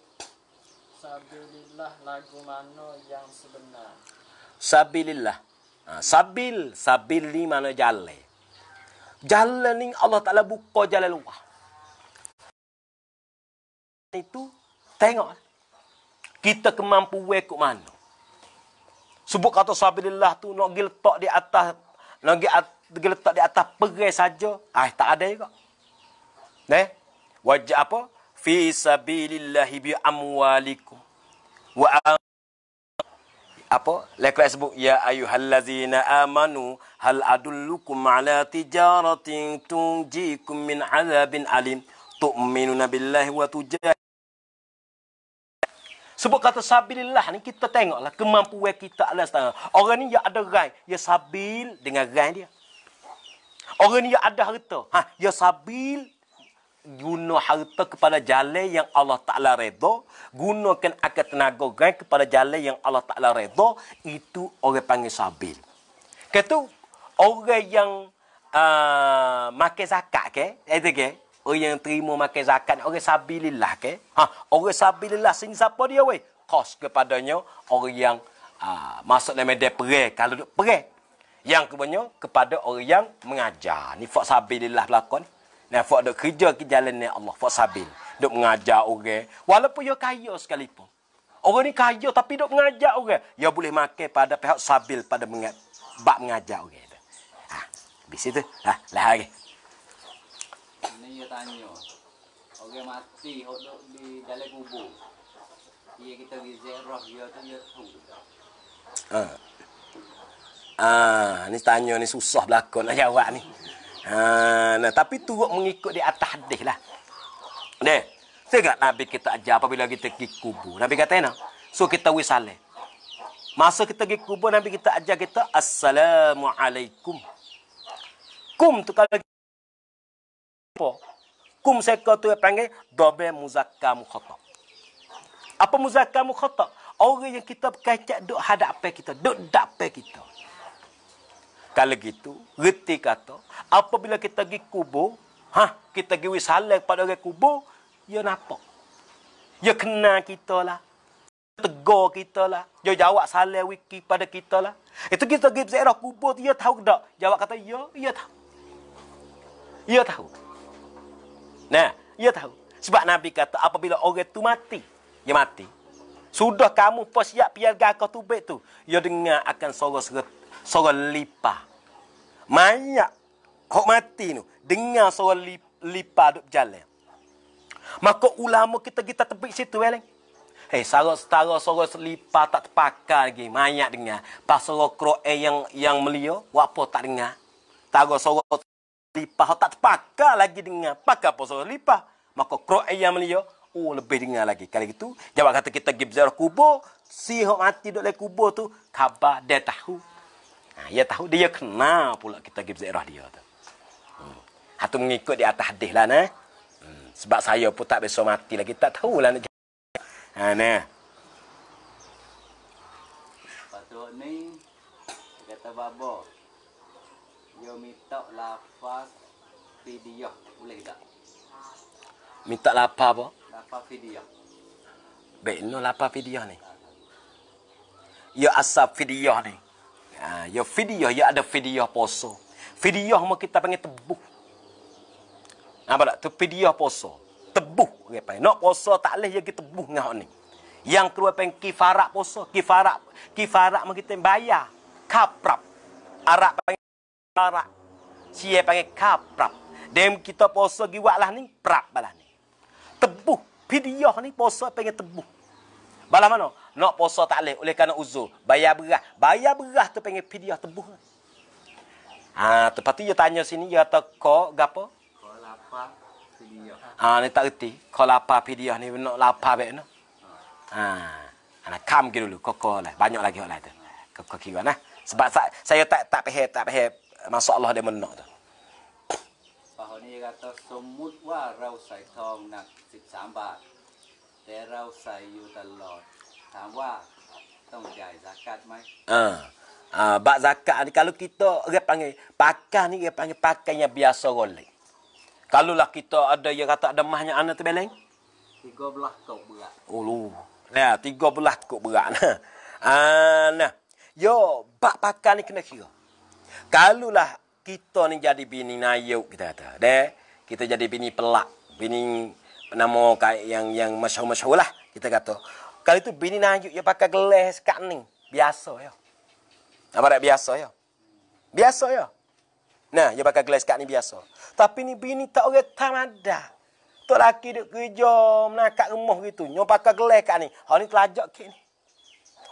Sabilillah lagu mana yang sebenar? Sabilillah. Ha, sabil, sabil ni mana jalan. Jalan ni Allah Ta'ala buka jalan luar. Itu, tengok. Kita kemampu ke mana. Sebut kata sabilillah tu, nak giltok di atas, nak giltok digeletak di atas perai saja. Ah tak ada juga. Neh. Wajah apa? Fi sabilillahi bi amwalikum wa apa? Lekor sebut ya ayyuhallazina amanu hal adullukum ala tijaratin tunjikum min azabin alim tu'minuna billahi wa tujah sebut kata sabilillah ni kita tengoklah kemampuan kita Allah sekarang. Orang ni yang ada rai, ya sabil dengan rai dia. Orang ni ada harta. Ha, ya sabil guna harta kepada jalan yang Allah Ta'ala redha. Gunakan akal tenaga orang kepada jalan yang Allah Ta'ala redha. Itu orang panggil sabil. Ketu kan orang yang uh, makan zakat ke? Itu eh, ke? Orang yang terima makan zakat. Orang sabilillah ke? Ha, orang sabilillah sini siapa dia weh? Kos kepadanya orang yang uh, masuk dalam media perih. Kalau duduk perih, yang kebanyakan kepada orang yang mengajar. Ni fak sabil lah pelakon. Ni fok dok kerja ke jalan ni Allah. fak sabil. Dok mengajar orang. Walaupun dia kaya sekalipun. Orang ni kaya tapi dok mengajar orang. Dia boleh makan pada pihak sabil pada mengajar. Bak mengajar orang. Ha, habis itu. Ha, lah lagi. Ini dia tanya. Orang mati hodok di dalam kubur. Dia kita di zero dia tu dia tu. Ah, ha, ni tanya ni susah belakon nak lah jawab ni. Ha, nah, tapi tu mengikut di atas hadis lah. Deh. Sehingga Nabi kita ajar apabila kita pergi kubur. Nabi kata enak. So kita wisale. Masa kita pergi kubur, Nabi kita ajar kita. Assalamualaikum. Kum tu kalau kita. Kum seka tu yang panggil. Dobe muzakka mukhatab. Apa muzakka mukhatab? Orang yang kita berkacak duduk hadap kita. Duduk dapai kita. Kalau gitu, reti kata, apabila kita pergi kubur, ha, kita pergi wisala kepada orang kubur, ya napa? Ya kena kita lah. Ya tegur kita lah. Ya jawab salah wiki pada kita lah. Itu kita pergi zairah kubur, dia tahu tak? Jawab kata, ya, ya tahu. Ya tahu. Nah, ya tahu. Sebab Nabi kata, apabila orang tu mati, dia mati. Sudah kamu persiap piaga kau tubik tu. Ya dengar akan suara serta seorang lipa. Mayak hok mati tu dengar seorang lipa duk berjalan. Maka ulama kita kita tepi situ Eh, hey, eh, sarok setara sorok selipa tak terpakai lagi. Mayak dengar. Pas sorok krok yang yang melio, apa tak dengar. Tara sorok selipa tak terpakai lagi dengar. Pakai apa sorok selipa? Maka krok yang melio, oh lebih dengar lagi. Kali itu, jawab kata kita pergi berziarah kubur. Si hok mati duduk di kubur tu, khabar dia tahu Nah, ha, ia tahu dia kenal pula kita gib zairah dia tu. Hmm. Hatu mengikut di atas hadis lah nah. Hmm. Sebab saya pun tak besok mati lagi tak tahu lah nak. Ha nah. Patut ni kita babo. Yo minta lafaz video boleh tak? Minta lapar apa? Lapar video. Baik, no lapar video ni. Yo ya asap video ni. Ha, ya fidyah, ya ada fidyah poso. Fidyah mah kita panggil tebuh. Ah, apa tak? Tu fidyah poso. Tebuh. Okay, Nak poso tak boleh, ya kita tebuh dengan ni. Yang kedua panggil kifarak poso. Kifarak, kifarak mah kita bayar. Kaprap. Arak panggil kifarak. Siya panggil kaprap. Dan kita poso giwak lah ni, prap balah ni. Tebuh. Fidyah ni poso panggil tebuh. Balah mana? Nak puasa tak boleh. Oleh kerana uzur. Bayar berah. Bayar berah tu panggil pidiah tebuh. Ah lepas tu dia tanya sini. Dia kata ko gapo? Kau lapar pidiah. Ha, ni tak reti. Kau lapar pidiah ni. Nak lapar baik ni. Ha. Anak ha, kam ke dulu. ko ko lah. Banyak lagi orang lain tu. Kau kau kira lah. Sebab saya tak tak pahit. Tak pahit. Masalah dia menang tu. Pahal ni kata semut wah rau saya tong nak sit sambat. Terau saya you the Lord. Ah, ha. ha, bak zakat ni kalau kita dia panggil pakan ni dia panggil pakan yang biasa golek. Kalau lah kita ada yang kata ada mahnya anak tu Tiga belah tok berat. Ulu. Nah, 13 tok berat nah. Ha, nah. Yo, bak pakan ni kena kira. Kalau lah kita ni jadi bini nayuk kita kata. Deh, kita jadi bini pelak, bini nama kayak yang yang masyhur-masyhur lah kita kata. Kali tu bini najuk dia ya pakai gelas sekat ni. Biasa ya. Apa tak biasa ya? Biasa ya. Nah, dia ya pakai gelas sekat ni biasa. Tapi ni bini tak orang tamada. Tok laki duk kerja menakak rumah gitu. Nyo pakai gelas kat ni. Hal ni telajak ke ni.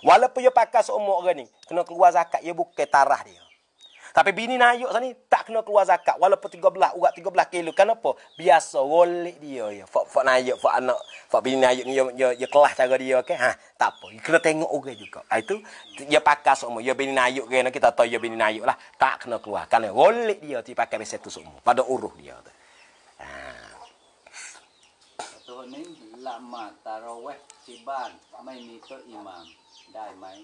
Walaupun dia pakai seumur orang ni. Kena keluar zakat. Dia bukan tarah dia. Tapi bini Nayuk sana ni tak kena keluar zakat. Walaupun 13, urat 13 kilo. Kenapa? Biasa rolik dia. Ya. Fak, fak Nayuk, fak anak, fak bini Nayuk ni ya, ya, ya kelah cara dia. Okay? Ha, tak apa. You ya, kena tengok orang okay juga. Ha, itu, dia pakai semua. Dia ya, bini Nayuk kena kita tahu dia ya bini Nayuk lah. Tak kena keluar. Kerana rolik dia tu pakai biasa tu semua. Pada uruh dia tu. Ha. Lama taraweh tiban. Amai ni tu imam. Dah, Amai.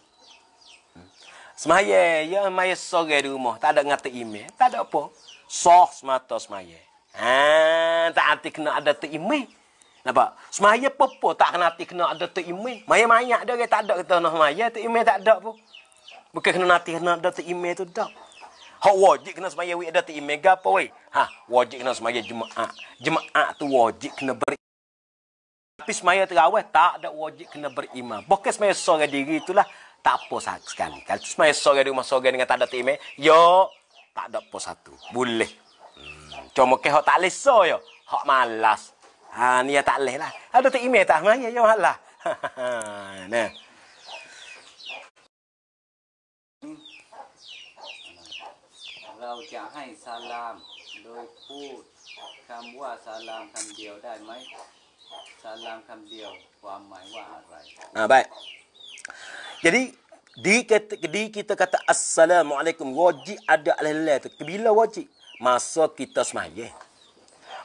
Semaya, ya maya sore di rumah, tak ada ngata email, tak ada apa. Soh semata semaya. Ha, tak hati kena ada te email. Nampak? Semaya apa tak kena hati kena ada te email. Maya maya ada ke tak ada kata nak maya te email tak ada pun. Bukan kena hati kena ada te email tu dak. Hak wajib kena semaya wi ada te email ke apa wei? Ha, wajib kena semaya jemaah. Jemaah tu wajib kena beri tapi semaya terawih tak ada wajib kena berimam. Bukan semaya sore diri itulah tak apa sekali. Kalau cuma esok di rumah sogan dengan tak ada time, yo tak ada apa satu. Boleh. Hmm. Cuma ke hok tak leso yo. Hok malas. Ha ni tak leh lah. Ada tak time tak mai yo halah. nah. Kalau jangan salam, doi put, kamu salam kamu dia, dah mai. Salam kamu dia, wah mai wah rai. Ah ha, baik. Jadi di kata, di kita kata assalamualaikum wajib ada alhamdulillah tu. Bila wajib? Masa kita sembahyang.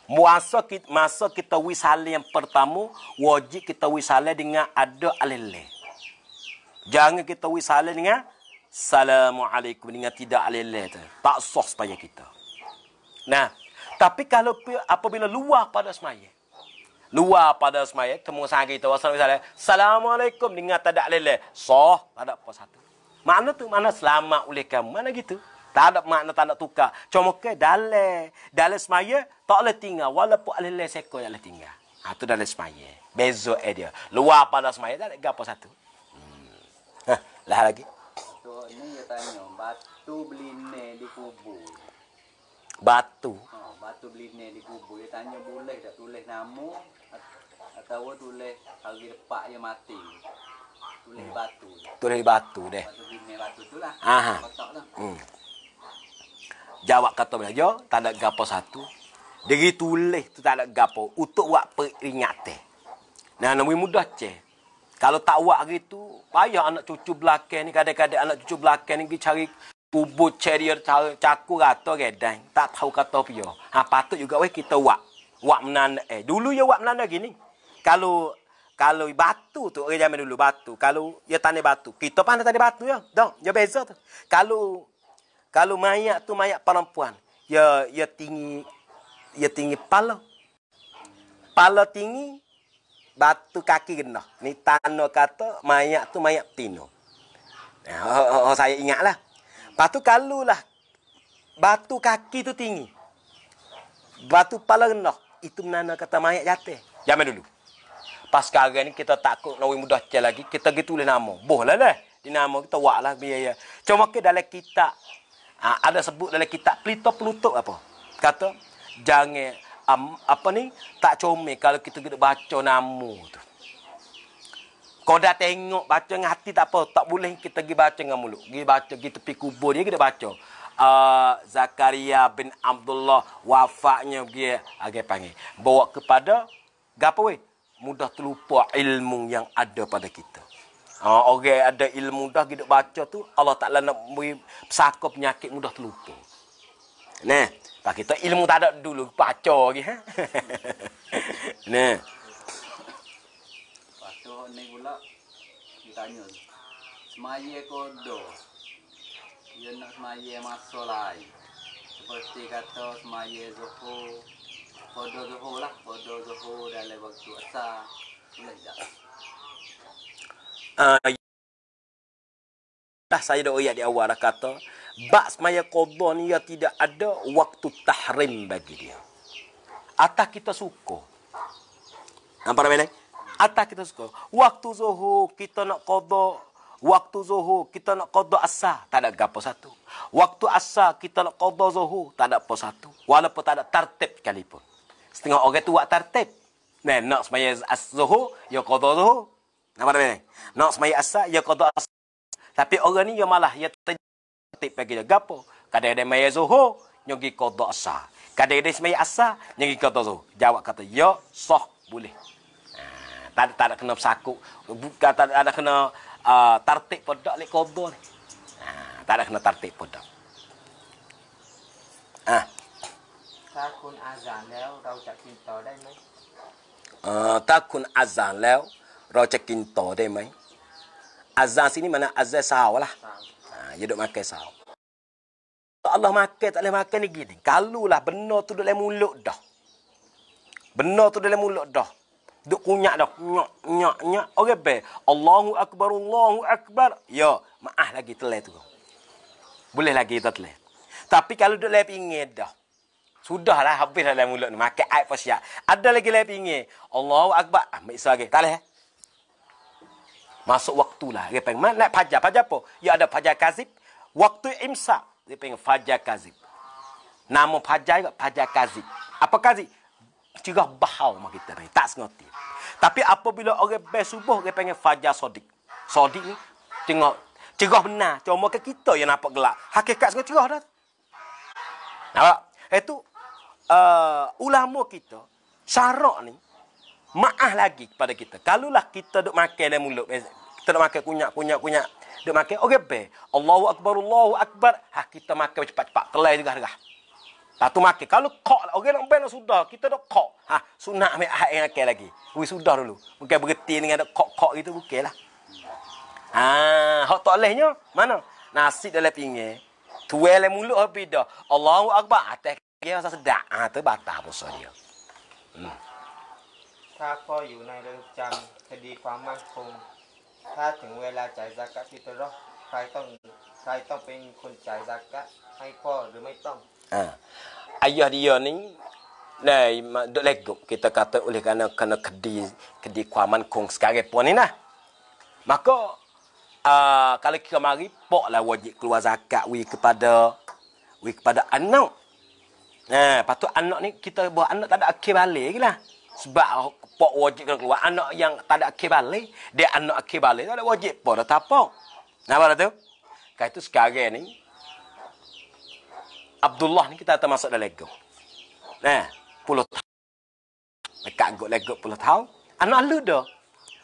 Masa kita masa kita wisale yang pertama wajib kita wisale dengan ada alhamdulillah. Jangan kita wisale dengan assalamualaikum dengan tidak alhamdulillah tu. Tak sah supaya kita. Nah, tapi kalau apabila luar pada sembahyang luar pada semaya temu sangi tu wasal misalnya assalamualaikum dengar tak ada lele soh tak ada apa satu mana tu mana selamat oleh kamu mana gitu tak ada makna tak ada tukar cuma ke dale dale semaya tak boleh tinggal walaupun alele seko yang boleh tinggal ha tu dale semaya bezo eh dia luar pada semaya tak ada apa satu hmm. Hah, lah lagi tu ni dia tanya batu beli ne di kubur batu ha, batu beli ni di kubur dia tanya boleh tak tulis nama atau tulis kalau depak dia mati tulis batu tulis batu deh batu tu lah aha hmm. jawab kata belajo tak ada gapo satu dari tulis tu tak ada gapo untuk buat peringat nah nama mudah ce kalau tak buat gitu payah anak cucu belakang ni kadang-kadang anak cucu belakang ni pergi cari kubur cerier caku rata gedang tak tahu kata apa ha, patut juga we kita wak wak menanda eh dulu ya wak menanda gini kalau kalau batu tu orang zaman dulu batu kalau ya tanah batu kita pandai tanah batu ya dong ya beza tu kalau kalau mayat tu mayat perempuan ya ya tinggi ya tinggi pala pala tinggi batu kaki kena ni tanah kata mayat tu mayat tino oh, oh, oh, saya ingatlah batu kalau lah batu kaki tu tinggi batu pala kena itu menanda kata mayat jatuh zaman dulu Pas sekarang ni kita takut nawi mudah cek lagi. Kita gitu boleh nama. Boh lah lah. Di nama kita wak lah biaya. Cuma ke dalam kitab. Ha, ada sebut dalam kitab. Pelitup pelutup apa. Kata. Jangan. Um, apa ni. Tak comel kalau kita kita baca nama tu. Kau dah tengok baca dengan hati tak apa. Tak boleh kita pergi baca dengan mulut. Pergi baca pergi tepi kubur dia kita baca. Uh, Zakaria bin Abdullah wafatnya dia agak panggil bawa kepada gapo weh mudah terlupa ilmu yang ada pada kita. Ha, orang ada ilmu dah kita baca tu Allah Taala nak beri sakap penyakit mudah terlupa. Nah, pak kita ilmu tak ada dulu baca lagi ha. nah. Baca ni pula ditanya. Semaya kodo. Dia nak semaya masa lain. Seperti kata semaya zuhur, Kodoh Zuhur lah Kodoh Zuhur dalam waktu asal Boleh tak? Ah, ya. Dah saya dah oiak di awal dah kata Bak semaya kodoh ni Ia ya tidak ada waktu tahrim bagi dia Atas kita suka Nampak tak boleh? Atas kita suka Waktu zuhur kita nak kodoh Waktu zuhur kita nak kodoh asa. Tak ada gapa satu Waktu asa kita nak kodoh zuhur Tak ada apa satu Walaupun tak ada tertib sekalipun Setengah orang tu buat tertib. Nah, nak semaya as-zuhur, ya qadha zuhur. Nampak tak ni? Nak semaya asal, ya qadha asal. Tapi orang ni, ya malah, ya tertib pergi dia. Gapo? Kadang-kadang maya zuhur, nyogi ya qadha asal. Kadang-kadang semaya asal, nyogi ya qadha zuhur. Jawab kata, ya soh boleh. Ah, tak ada, tak kena bersakuk. Bukan tak ada, kena uh, ah, tertib pada lek qadha ni. Ah, tak ada kena tertib pada. Ah. ถ้าคุณอาจารย์แล้วเราจะกินต่อได้ไหมเอ่อถ้าคุณอาจารย์แล้วเราจะกินต่อได้ไหมอาจารย์สินี่มันอาจารย์สาวละอ่ายดมาแกสาว Allah makan tak boleh makan ni gini. Kalau lah Nyak, nyak, nyak. Okey, baik. Allahu Akbar, Sudahlah habis dalam mulut ni. Makan air pun siap. Ada lagi lain pingin. Allahu Akbar. Ah, ambil suara lagi. Tak boleh. Eh? Masuk lah. Dia pengen Nak pajar. Pajar apa? Ya ada pajar kazib. Waktu imsak. Dia pengen pajar kazib. Nama pajar juga pajar kazib. Apa kazib? Cerah bahau mah kita panggil. Tak sengerti. Tapi apabila orang bayar subuh, dia pengen fajar sodik. Sodik ni, tengok. Cerah benar. Cuma kita yang nampak gelap. Hakikat sengaja cerah dah. Nampak? Itu uh, eh, ulama kita syarak ni maaf lagi kepada kita. Kalulah kita duk makan dalam mulut, eh, kita duk makan kunyak-kunyak-kunyak, duk makan okey be. Allahu akbar, Allahu akbar. Ha kita makan cepat-cepat, kelai juga harga. Tak lah, tu makan. Kalau kok lah. Orang okay, nak sudah. Kita dah kok. Ha, sunat ambil ahad yang akan lagi. Ui sudah dulu. Bukan bergeti dengan kok-kok gitu. Bukan lah. Ha, hak tak bolehnya. Mana? Nasi dalam pinggir. Tuel dalam mulut. Habis dah. Allahu Akbar. Atas. Dia rasa sedap. Ha, tu batal puasa ada jam sedih kuamas pun. Tak tengok wala cair zakat kita roh. Kai tong, kai tong pengen cair zakat. Hai po, dia mai tong. Ha. Ayah dia ni, kong sekarang pun Maka kalau kita mari pok wajib keluar zakat wi kepada wi kepada anak Ha, patut anak ni kita buat anak tak ada akil balik lah. Sebab pok wajib kena keluar. Anak yang tak ada akil balik, dia anak akil balik. Tak ada wajib pun. Dah tak apa. Nampak tak tu? Kali tu sekarang ni, Abdullah ni kita termasuk dalam lego. Nah, ha, puluh tahun. Dekat agak lego puluh tahun. Anak lu dah.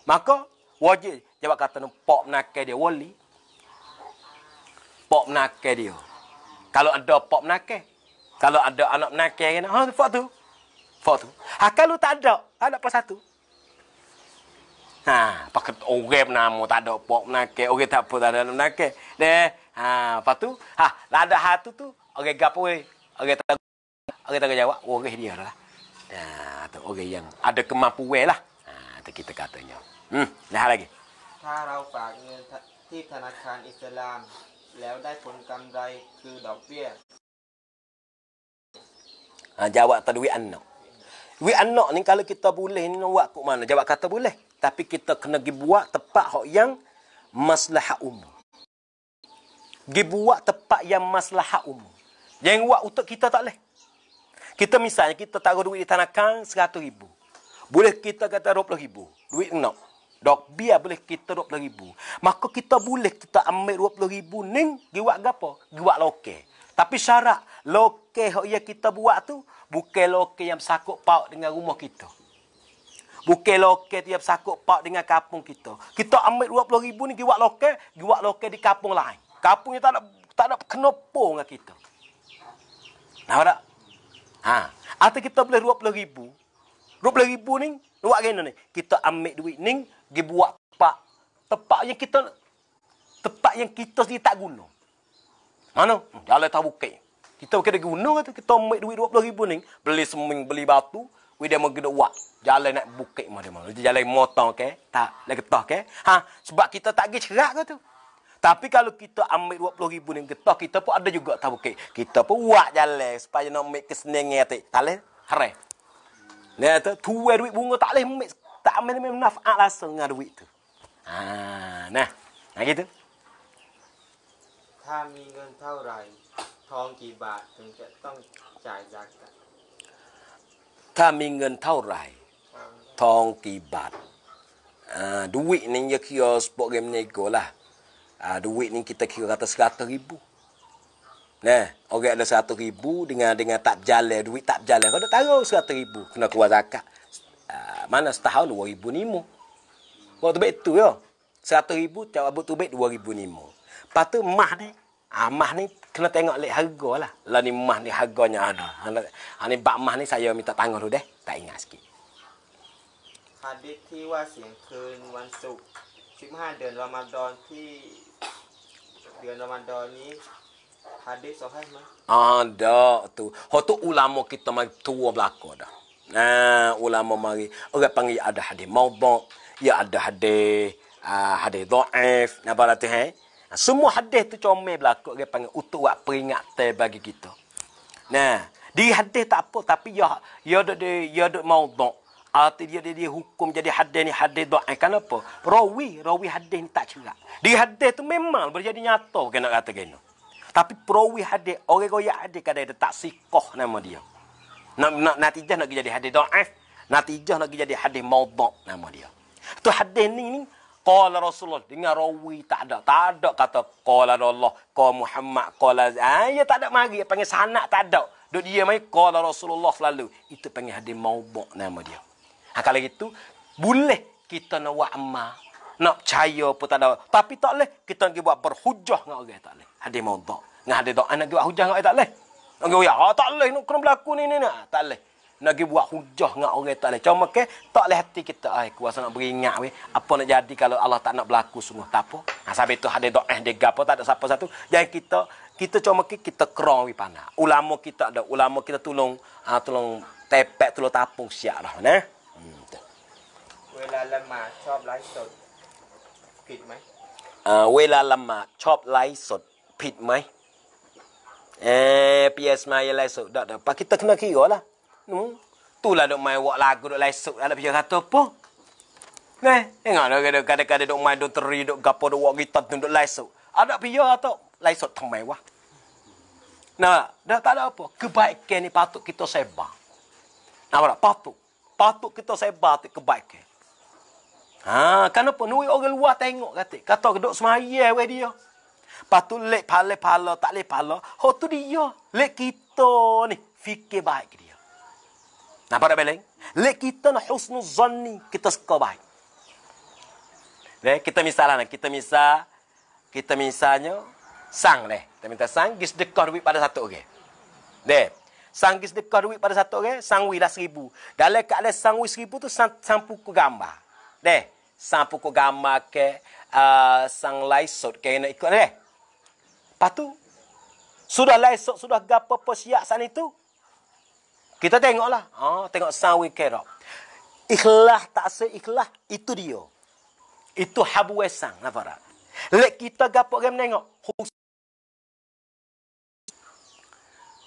Maka wajib. Jawab kata ni, pak menakai dia wali. Pak menakai dia. Kalau ada pak menakai, kalau ada anak menakir kena, ha fak tu. Fak tu. Ha kalau tak ada, anak pas satu. Ha, pakat orang nama tak ada pok menakir, orang tak pun tak ada anak menakir. Deh, ha fak tu. Ha, tak ada ha, hatu tu, orang gapo oi. Orang tak orang tak jawab, orang dia lah. Nah, ha, tu orang yang ada kemampuan lah. Ha, tu kita katanya. Hmm, dah lagi. kita Islam, ถ้าเราฝากเงินที่ธนาคารอิสลามแล้วได้ผลกำไรคือดอกเบี้ย Ha, jawab tadi we anak. we anak ni kalau kita boleh ni buat ke mana? Jawab kata boleh. Tapi kita kena pergi buat tempat yang maslahah umum. Pergi buat tempat yang maslahah umum. Yang buat untuk kita tak leh. Kita misalnya kita taruh duit di tanah 100 ribu. Boleh kita kata 20 ribu. Duit nak. Dok biar boleh kita 20 ribu. Maka kita boleh kita ambil 20 ribu ni. Gi buat apa? Gi buat loket. Tapi syarat lokeh hok ia kita buat tu bukan lokeh yang sakut paut dengan rumah kita. Bukan lokeh dia sakut paut dengan kampung kita. Kita ambil 20 ribu ni giwak loke, buat lokeh di kampung lain. Kampungnya tak ada tak ada kenopo dengan kita. Nampak tak? Ha. Atau kita beli 20 ribu. 20 ribu ni, buat kena ni. Kita ambil duit ni, buat tempat. Tempat yang kita, tempat yang kita sendiri tak guna. Mana? Ha, jalan tahu ke. Kita pergi ke gunung kata kita ambil duit 20 ribu ni, beli seming, beli batu, we dia mengge wak. Jalan nak bukit mah dia mah. Jalan motor ke? Tak, nak getah ke? Ha, sebab kita tak pergi cerak ke tu. Tapi kalau kita ambil 20 ribu ni getah, kita pun ada juga tahu ke. Kita pun wak jalan supaya nak ambil kesenangan tu. Tak boleh, haram. Ni kata, tuai duit bunga tak boleh ambil. Tak ambil-ambil nafak langsung dengan duit tu. Ha, nah. Nah ha, gitu. ถ้ามีเงินเท่าไหร่ทองกี่บาทถึงจะต้องจ่ายยากะถ้ามีเงินเท่าไหร่ทองกี่บาทดูวิธีนี้คือสปอร์ตเกมนี้ก็ล่ะดูวิธีนี้คือคิดว่าจะสักร้อยพันเนี่ยโอเคละสักร้อยพันด้วยกับด้วยกับทับจัลเล่ดูวิทับจัลเล่ก็ได้ทั้งสักร้อยพันคุณก็ว่าจะก้าวแม้สักเท่าหนึ่งพันนิมมูก็ตัวเบ็ดตัวเนาะสักร้อยพันจะเอาไปตัวเบ็ดสองพันนิมมู Lepas tu mah ni, ah, mah ni kena tengok lek harga lah. Lah ni mah ni harganya ada. Lah, ha ah, ni bak mah ni saya minta tangan dulu deh. Tak ingat sikit. Hadis ti wasin kun wan su. Cuma ada Ramadan ti dia Ramadan ni hadis sahih mah. Ada ah, tu. Ho ulama kita mai tua belako dah. Nah, ulama mari orang panggil ada hadis maudhu, ya ada hadis uh, hadis dhaif, nampak tak Ha, semua hadis tu comel berlaku dia panggil untuk buat peringatan bagi kita. Nah, di hadis tak apa tapi ya ya dok di ya dok maudhu'. Arti dia dia, hukum jadi hadis ni hadis Eh Kenapa? Rawi, rawi hadis ni tak cerak. Di hadis tu memang berjadi nyata kena kata gini. Tapi perawi hadis, orang goyak hadis kadang ada tak sikoh nama dia. Nak, nak, natijah nak jadi hadis do'af. Eh? Natijah nak jadi hadis maudok nama dia. Tu hadis ni, ni Qala Rasulullah. Dengar rawi tak ada. Tak ada kata Qala Allah. Qala Muhammad. Qala Zain. Ah, ya tak ada mari. Ya, panggil sanak tak ada. Duk dia mari. Qala Rasulullah selalu. Itu panggil hadir maubok nama dia. Ha, kalau gitu. Boleh kita nak buat amal. Nak percaya pun tak ada. Tapi tak boleh. Kita nak buat berhujah dengan orang. Tak boleh. Hadir maubok. Nak hadir tak. Nak buat hujah dengan orang. Tak boleh. Okay, ya. Ah, tak boleh. Nak kena berlaku ni. ni, ni. Ah, tak boleh nak pergi buat hujah dengan orang tak boleh. Cuma ke, tak boleh hati kita. Ay, kuasa nak beringat. We. Apa nak jadi kalau Allah tak nak berlaku semua. Tak apa. Ha, sampai itu ada doa, ada gapa, tak ada siapa satu. Jadi kita, kita cuma ke, kita kerong. We, panah. Ulama kita ada. Ulama kita tolong, ha, ah, tolong tepek, tolong tapung siap lah. Nah. Hmm, Wela lama, cop lai sot. Pit mai. Ah, Wela lama, cop lai sot. Pit mai. Eh, PS mai lai sot. Dah, dah. Pak kita kena kira lah. Hmm? Tu lah duk main buat lagu, duk lesuk, duk pijak kata apa. Ne, tengok duk kadang-kadang dok mai dok teri, dok gapo, dok wak gitar tu, duk lesuk. Ada pijak kata, lesuk temai wah. Nah, dah tak ada apa. Kebaikan ni patut kita sebar. Nampak tak? Patut. Patut kita sebar tu kebaikan. Ha, kenapa? Nuri orang luar tengok kata. Kata dok semaya weh dia. Patut lek pala-pala, tak lek pala. Oh tu dia. Lek kita ni. Fikir baik dia. Nampak tak beleng, eh? Lek kita nak husnul zon ni, kita suka baik. Lek, kita misalnya, lah, kita misal, kita misalnya, sang deh. Kita minta sang, gis dekor duit pada satu orang. Okay? Deh, sang gis dekor duit pada satu orang, okay? sang wih dah seribu. Dalam kat leh sang wih seribu tu, sang, sang pukul gambar. Deh, sang pukul gambar ke, uh, eh, sang laisut ke, nak ikut deh. Lepas tu, sudah laisut, sudah gapa-apa siap sana itu, kita tengoklah. Ha, tengok sawi kerop. Ikhlas tak seikhlas. Itu dia. Itu habu esang. Nafara. Lek kita gapok game tengok.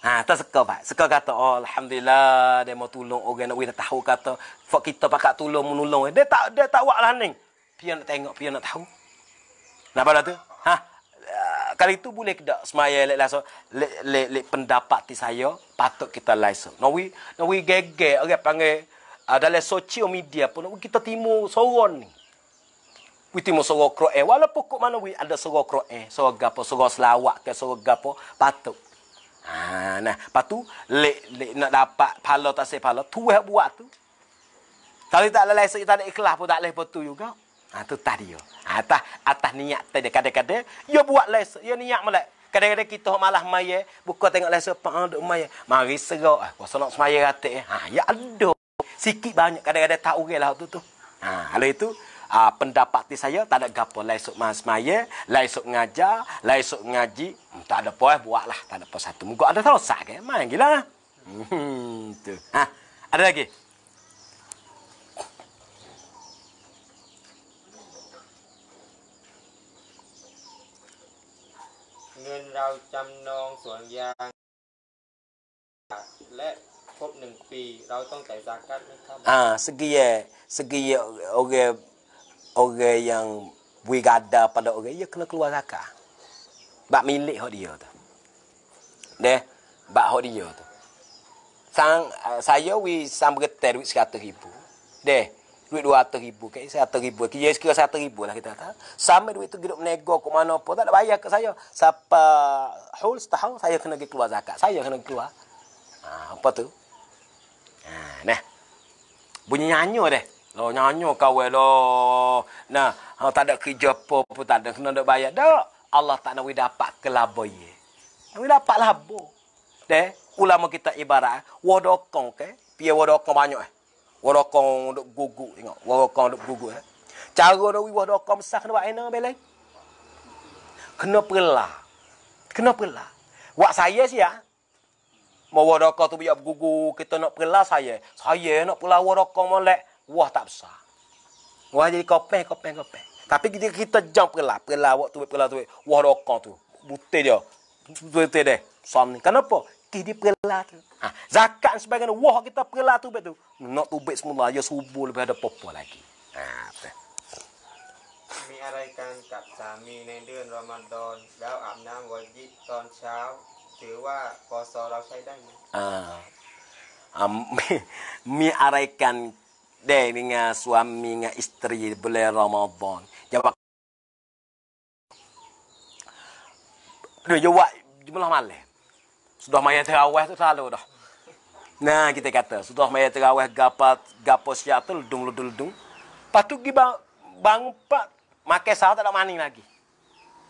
Ha, tak suka pak. Suka kata, oh, Alhamdulillah, dia mau tolong orang nak tak tahu kata, fok kita pakat tolong menolong. Dia tak dia tak buat lah ni. Pian nak tengok, pian nak tahu. Nak pada tu? Ha? kali itu boleh tak semaya lek laso lek lek le, pendapat ti saya patut kita laso. No we no we gege orang okay, panggil ada ah, le social media pun we, kita timu soron ni. We timu soro kroe walaupun kok mana we ada soro kroe, soro gapo, soro selawak ke soro gapo patut. Ha, nah, patu le le nak dapat pahala tak sepala, tu buat tu. Kalau tak lelai sekitar ikhlas pun tak leh betul juga. Ha tu tah dia. atas ha, atas ha, niat tadi kadang-kadang dia buat les, dia niat malak, Kadang-kadang kita malah maya, buka tengok les apa ada ha, maya. Mari serak ah, kuasa nak semaya rata eh. Ha ya ada. Sikit banyak kadang-kadang tak oranglah tu tu. Ha hal itu Uh, pendapat di saya tak ada gapo lain sok mas maya lain sok ngajar lain sok ngaji hmm, tak ada poe eh, buatlah tak ada poe satu muka ada terosak ke eh. main gila lah. hmm, tu ha ada lagi งินเราจำนองสวนยางและครบหนึ่งปีเราต้องจ่ายซากัดไหมครับอ่าสกี้เสกี้โอเคโอเคยังวิกาดาพัดโอเคยังเคลื่อนกลัวซากบะมิลิฮอดิโอตเดบะฮอดิโอตสังสายวิสัมเกตเตอร์วิสกาตุฮิปุเด duit dua ratus ribu kan saya satu ribu kita kira satu ribu lah kita kata Sama duit itu duduk nego, ke mana pun tak ada bayar ke saya Sapa, hul setahun saya kena pergi keluar zakat saya kena pergi keluar ha, apa tu ha, nah bunyi nyanyo deh lo nyanyo kau lo nah ha, tak ada kerja apa pun tak ada kena duk bayar dah Allah tak nak we dapat kelabu ye we dapat labu deh ulama kita ibarat eh, wadokong ke okay? pia wadokong banyak eh Warakong duk gugu tengok. Warakong duk gugu eh. Cara dia wiwah dok besar kena buat aina belai. Kena perlah. Kena perlah. Wak saya sih ya. Mau warak tu biar gugu kita nak perlah saya. Saya nak perlah warak molek. Wah tak besar. Wah jadi kopeh kopeh kopeh. Tapi kita kita jump perlah. Perlah waktu tu perlah tu. Warak tu. Butir dia. Butir deh. Sam Kenapa? Kita perlah tu. Ah, zakat sebagainya wah kita perlah tu betul nak tubik semula ya subuh lebih ada popo lagi ha betul ni araikan kat sami ni dengan Ramadan dah amnam wajib ton chau dewa puasa rau sai ni ha mi araikan deh dengan suami dengan isteri boleh Ramadan jawab Dia jawab jumlah malam. Sudah mayat terawih tu selalu dah. Nah kita kata sudah mai terawih gapat gapo siatul ya dung ludul dung. Patu gi bang bang pak make sah tak ada mani lagi.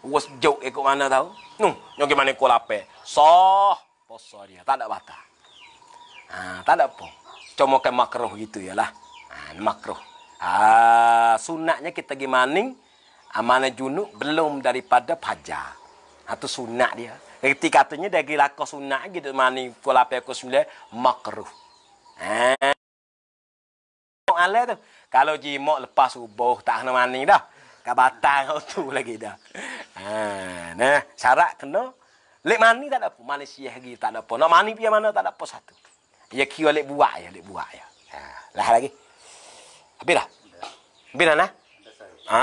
Wes jauh ikut mana tahu. Nu nyok gimana ko lape. Soh poso dia tak ada bata. Ah ha, tak ada po. Cuma ke makruh gitu yalah. Ah ha, makruh. Ah sunatnya kita gimana maning amana junuk belum daripada pajak. Atau sunat dia. Erti katanya dari laku sunnah gitu mani kula pe ko makruh. Ha. kalau jimok lepas subuh tak kena mani dah. Ka batang tu lagi dah. Ha, nah syarat kena lek mani tak ada apa, mani sihat lagi tak ada apa. Nak mani pian mana tak ada apa satu. Ya kira lek buah ya, lek buah ya. Ha, lah lagi. Habis dah. Habis dah nah. Ha.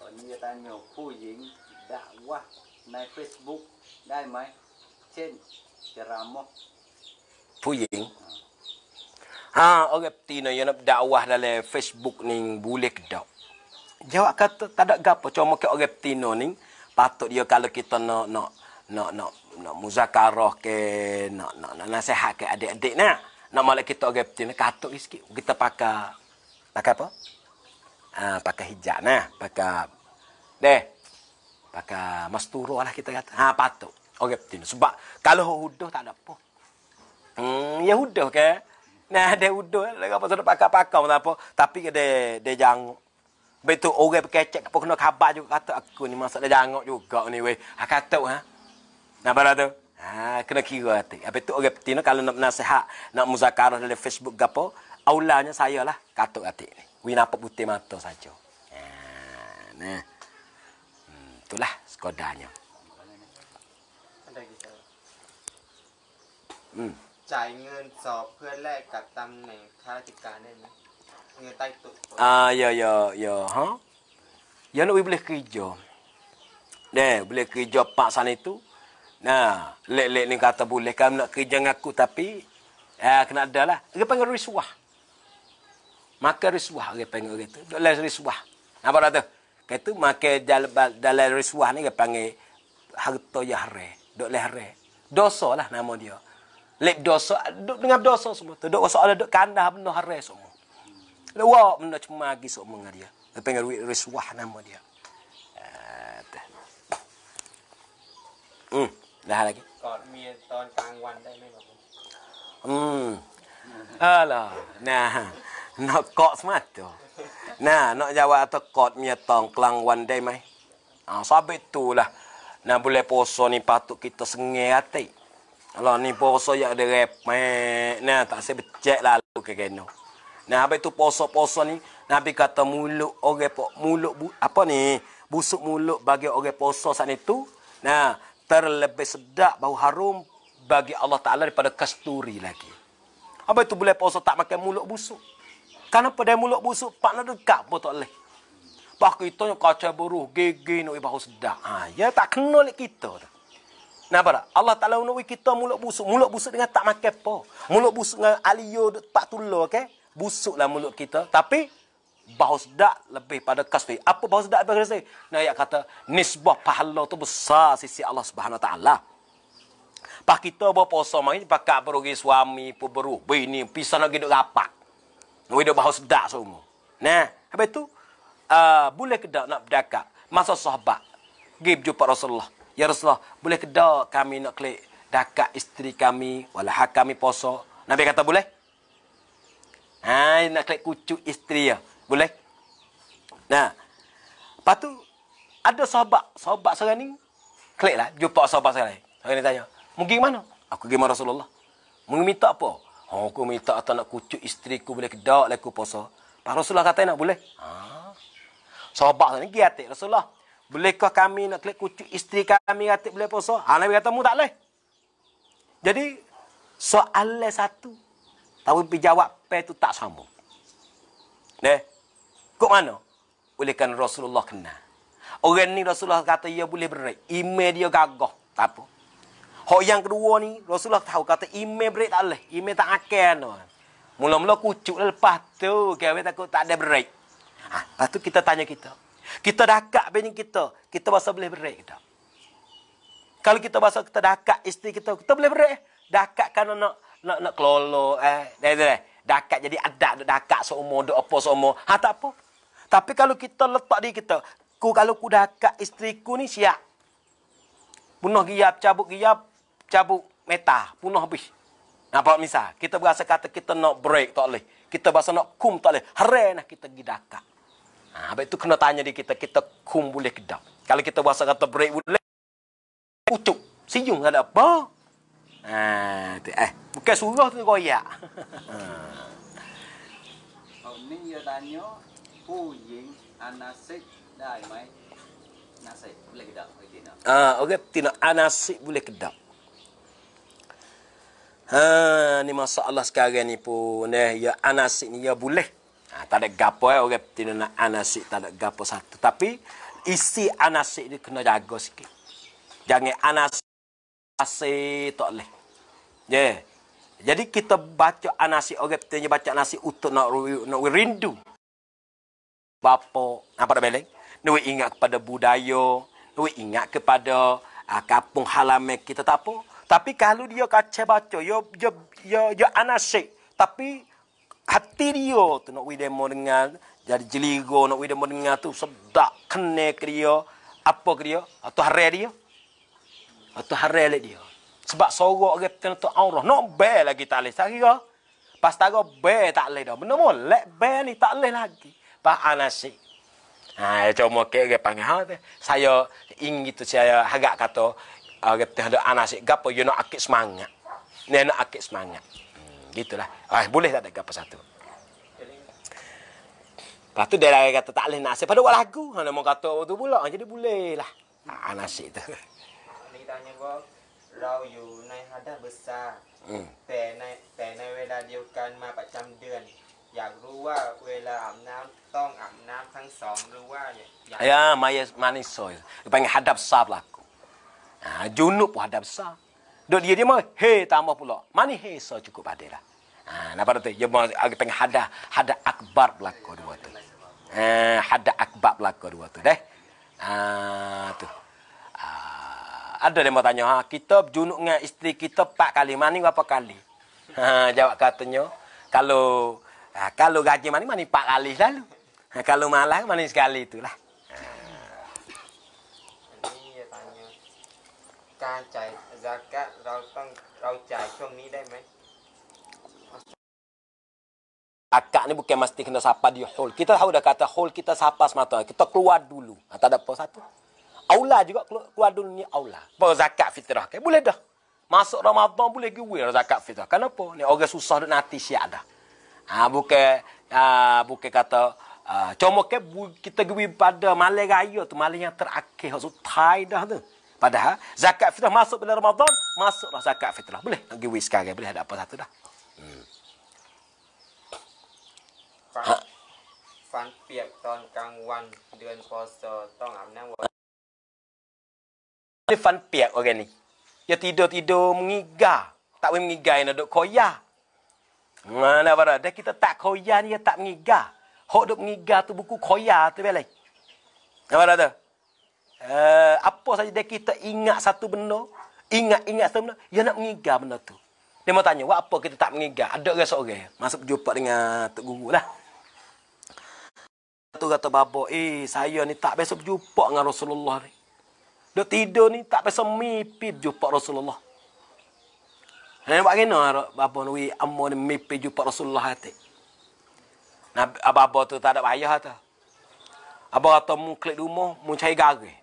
Kau ni tanya puyeng dakwah naik Facebook ได้ไหมเช่นจะรามอกผู้หญิงฮะโอเคตีนอย่างนับด่าวะดาเล่เฟซบุ๊กนิ่งบุลิกดาวจาวก็ตัดกับพอชมก็โอเคตีนนิ่งปัตุเดียวกันเลยคิดตอนนอนอนอนอมุซาคารอกเนนอนอนั่นเสหาเกอเด็กๆนะนอมาเลยคิดตัวเก็บตินคัตุอิสกิคิดตัวพักพักอะไรปะอ่าพักฮิจานะพักเด้พักมัสตูโรอะไรคิดตัวฮะพัตุ orang betina. Sebab kalau orang huduh tak ada apa. Hmm, ya huduh ke? Nah, ada huduh. Lepas apa sudah pakai-pakai, mana apa. Tapi ada ada jangok. Betul tu orang berkecek, pun kena khabar juga kata aku ni masa ada jangok juga anyway. weh. Ha kata ha. Nah, pada tu. Ha, kena kira hati. Apa tu orang betina kalau nak nasihat, nak muzakarah dalam Facebook ke apa. Aulanya saya lah. Katuk hati ni. Wih nampak putih mata saja. Ha, nah. itulah hmm, skodanya. จ่ายเงินสอบเพื่อแลกกับตําแหน่งข้าราชการได้ไหมเงินใต้ตุ๊อ่าเยอะเยอะเยอะฮะยันอุ้ยเปลี่ยนกิจจ Deh, boleh kerja pak sana itu. Nah, lek-lek ni kata boleh. Kamu nak kerja dengan tapi, eh, kena ada lah. Dia panggil Maka risuah, dia panggil orang itu. Dalam Apa dah tu? Kata, dalam, dalam ni, dia panggil harta yahre. Dalam yahre. Dosa lah nama dia. Lep dosa, duduk dengan dosa semua tu. Duduk soalan, duduk kandah benda hari semua. Lewak benda cuma lagi semua dengan dia. Dia pengen duit resuah nama dia. Ah, hmm, dah lagi. Ya, hmm. Alah, nah. Nak kok semata. Nah, nak jawab atau kot mia ya, tong kelang one day mai. Ah, sabit itulah. Nah, boleh poso ni patut kita sengih hati. Alah ni poso yang ada rap, Nah, tak saya becek lalu ke kena. Nah, habis tu poso-poso ni. Nabi kata mulut orang pok mulut bu, apa ni? Busuk mulut bagi orang poso saat itu. Nah, terlebih sedap bau harum bagi Allah Taala daripada kasturi lagi. Apa itu boleh poso tak makan mulut busuk? Karena pada mulut busuk pak nak lah dekat pun tak leh. Pak kita kaca buruh gigi nak bau sedap. Ha, ya tak kenal kita. Nampak tak? Allah Ta'ala unui kita mulut busuk. Mulut busuk dengan tak makan apa. Mulut busuk dengan aliyo tak tulu, okey? Busuklah mulut kita. Tapi, bahus dak lebih pada kasfi. Apa bahus dak lebih pada kasfi? Nah, kata, nisbah pahala tu besar sisi Allah Subhanahu Taala. Pak kita berpuasa mai pakak berugi suami pun beru bini pisan lagi duk rapat. Ngui duk bahus dak semua. Nah, habis tu uh, boleh ke dak nak berdakak masa sahabat. Gib jumpa Rasulullah. Ya Rasulullah, boleh kedok kami nak klik dakak isteri kami, walah kami poso. Nabi kata boleh. Ha, nak klik kucu isteri ya. Boleh. Nah. patu ada sahabat, sahabat seorang ni, klik lah, jumpa sahabat seorang ni. Seorang ni tanya, mungkin mana? Aku pergi Rasulullah. Mungkin minta apa? Ha, oh, aku minta atau nak kucu isteri ku boleh kedok lah aku poso. Pak Rasulullah kata nak boleh. Ha. Sahabat seorang ni, giatik Rasulullah. Bolehkah kami nak klik kucuk isteri kami katik boleh poso? Ha, Nabi kata, mu tak boleh. Jadi, soalan satu. Tapi jawab pe itu tak sama. Eh, kok mana? Bolehkan Rasulullah kena. Orang ni Rasulullah kata, ia boleh berat. Ime dia gagah. Tak apa. Hak yang kedua ni, Rasulullah tahu kata, ime berat tak boleh. Ime tak akan. Mula-mula kucuk lepas tu. Kami takut tak ada berat. Ha, lepas tu kita tanya kita. Kita dakak bini kita, kita bahasa boleh berik kita. Kalau kita bahasa kita dakak isteri kita, kita boleh berik. Dakak kan nak nak nak kelolo eh, eh, eh, eh. Dah dah. Dakak jadi adat dakak seumur dak apa seumur. Ha tak apa. Tapi kalau kita letak diri kita, ku kalau ku dakak isteri ku ni siap. Punah giap, cabut giap, cabut meta, punah habis. Nampak misal, kita berasa kata kita nak break tak boleh. Kita berasa nak kum tak boleh. Harai lah nak kita pergi dakak. Ha, habis tu kena tanya di kita, kita kum boleh kedap. Kalau kita bahasa kata break boleh, ucup, siyum tak ada apa. Ha, tu, eh, bukan suruh tu koyak. Kau ha. ni dia tanya, puying anasik dah mai. Nasik boleh kedap. Ah, uh, okey, tina ha, anasik boleh kedap. Ha, ni masalah sekarang ni pun eh, ya anasik ni ya boleh. Ha, tak ada gapo eh orang tina nak anasik tak ada gapo satu. Tapi isi anasik ni kena jaga sikit. Jangan anasik asik tak leh. Ya. Yeah. Jadi kita baca anasik orang tina baca nasi untuk nak nak rindu. Bapo apa dah beleng? Nui ingat kepada budaya, nui ingat kepada uh, kampung halaman kita tak apa. Tapi kalau dia kacau baca, yo yo yo yo anasik. Tapi hati dia tu nak widi mo dengar jadi jeligo nak widi mo dengar tu sedak kene kriyo apa kriyo atau hari dia atau hari le dia sebab sorok ke tu tu aurah nak be lagi tak leh sari ke pas tak be tak leh dah benda molek be ni tak leh lagi pa anasi ha cuma ke ke panggil ha saya ingin tu saya agak kata Uh, ah, kita ada ha, anak ah, sikap, you nak akik semangat. Ni akik semangat gitulah ah boleh tak dekat satu Lepas tu dia kata tak boleh nasib pada buat lagu. Ha nama kata tu pula. jadi boleh lah. Ah ha, nasib tu. Ni tanya gua raw you naik ada besar. Hmm. Tenai tenai wala dia kan ma macam bulan. Yang rua wala amnam tong amnam tang song rua ya. Ya mai manis soy. Dia hadap sah Ah junub hadap sah. Duk dia dia mau he tambah pula. Mani he so cukup ada lah. Ha napa tu? Dia mah tengah hada hada akbar belako dua tu. Ha hada akbar belako dua tu deh. Ha tu. Ha, ada yang mau tanya ha kita junuk dengan isteri kita empat kali mani berapa kali? Ha jawab katanya kalau ha, kalau gaji mani mani empat kali selalu. Ha, kalau malah mani sekali itulah. Ha. Ini tanya. Kacai จาก,กเราต้องเราจ่ายช่วงนี้ได้ไหมอกนี่บุคมัสติกนสัปดิฮอลคิดถ้าเราได้คำว่าฮอลคิดสัปสมาตัวคิดออกมาดูลูไม่ได้ปสัตว์อัลลาห์ก็ออกมาดูนี่อัลลาห์ปสักกะฟิตรักก็ไม่ได้มาสู่รอมฎอนไม่ได้กูเรื่องสักกะฟิตรักเพราะอะไรเนี่ยโอเคสุดสุดนัดที่เสียด้าบุคเคบุคเคคือชั่วโมงเก็บบุคคิดกูวิบัติมาเลกายุตมาเลียนที่อักเคหัวสุดท้ายด้าเนี่ย Padahal zakat fitrah masuk bila Ramadan, masuklah zakat fitrah. Boleh nak giveaway sekarang, boleh ada apa satu dah. Hmm. Fan, ha? fan piak ton kang wan dengan puasa tong amnan ni fan orang ni. Dia tidur-tidur mengiga. Tak boleh mengigar yang duduk koya. Mana pada? Dah kita tak koya ni, tak mengiga. Hak duduk mengigar tu buku koya tu balik. Nampak tak tu? Eh, apa saja dia kita ingat satu benda, ingat-ingat satu benda, dia nak mengigar benda tu. Dia mau tanya, apa kita tak mengigar? Ada orang seorang masuk jumpa dengan Tok Guru lah. Tu kata bapak, eh saya ni tak biasa berjumpa dengan Rasulullah ni. Dia tidur ni tak biasa mimpi berjumpa Rasulullah. Dan nampak kena babo ni, amma ni mimpi berjumpa Rasulullah hati. Nah, bapak tu tak ada payah tu. Abang kata mu klik rumah, mu cari garis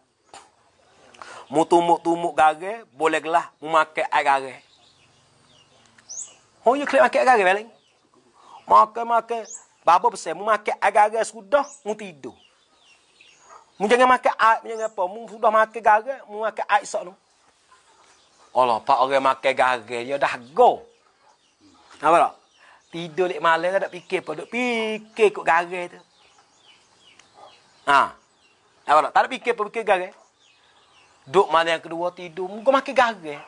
mu tumuk tumuk gare bolehlah memakai air gare Oh, you klik makan agak-agak balik. Makan-makan. Bapa besar, mu makan agak-agak sudah, mu tidur. Mu jangan makan air, mu jangan apa. Mu sudah makan agak mu makan air sok tu. Allah, pak orang makan agak-agak, dah go. Apa tak? Tidur lek malam, tak fikir apa. Duk fikir kot agak tu. Ha. Apa tak? Tak ada fikir apa, fikir agak Duk malam yang kedua tidur. Muka makin garis.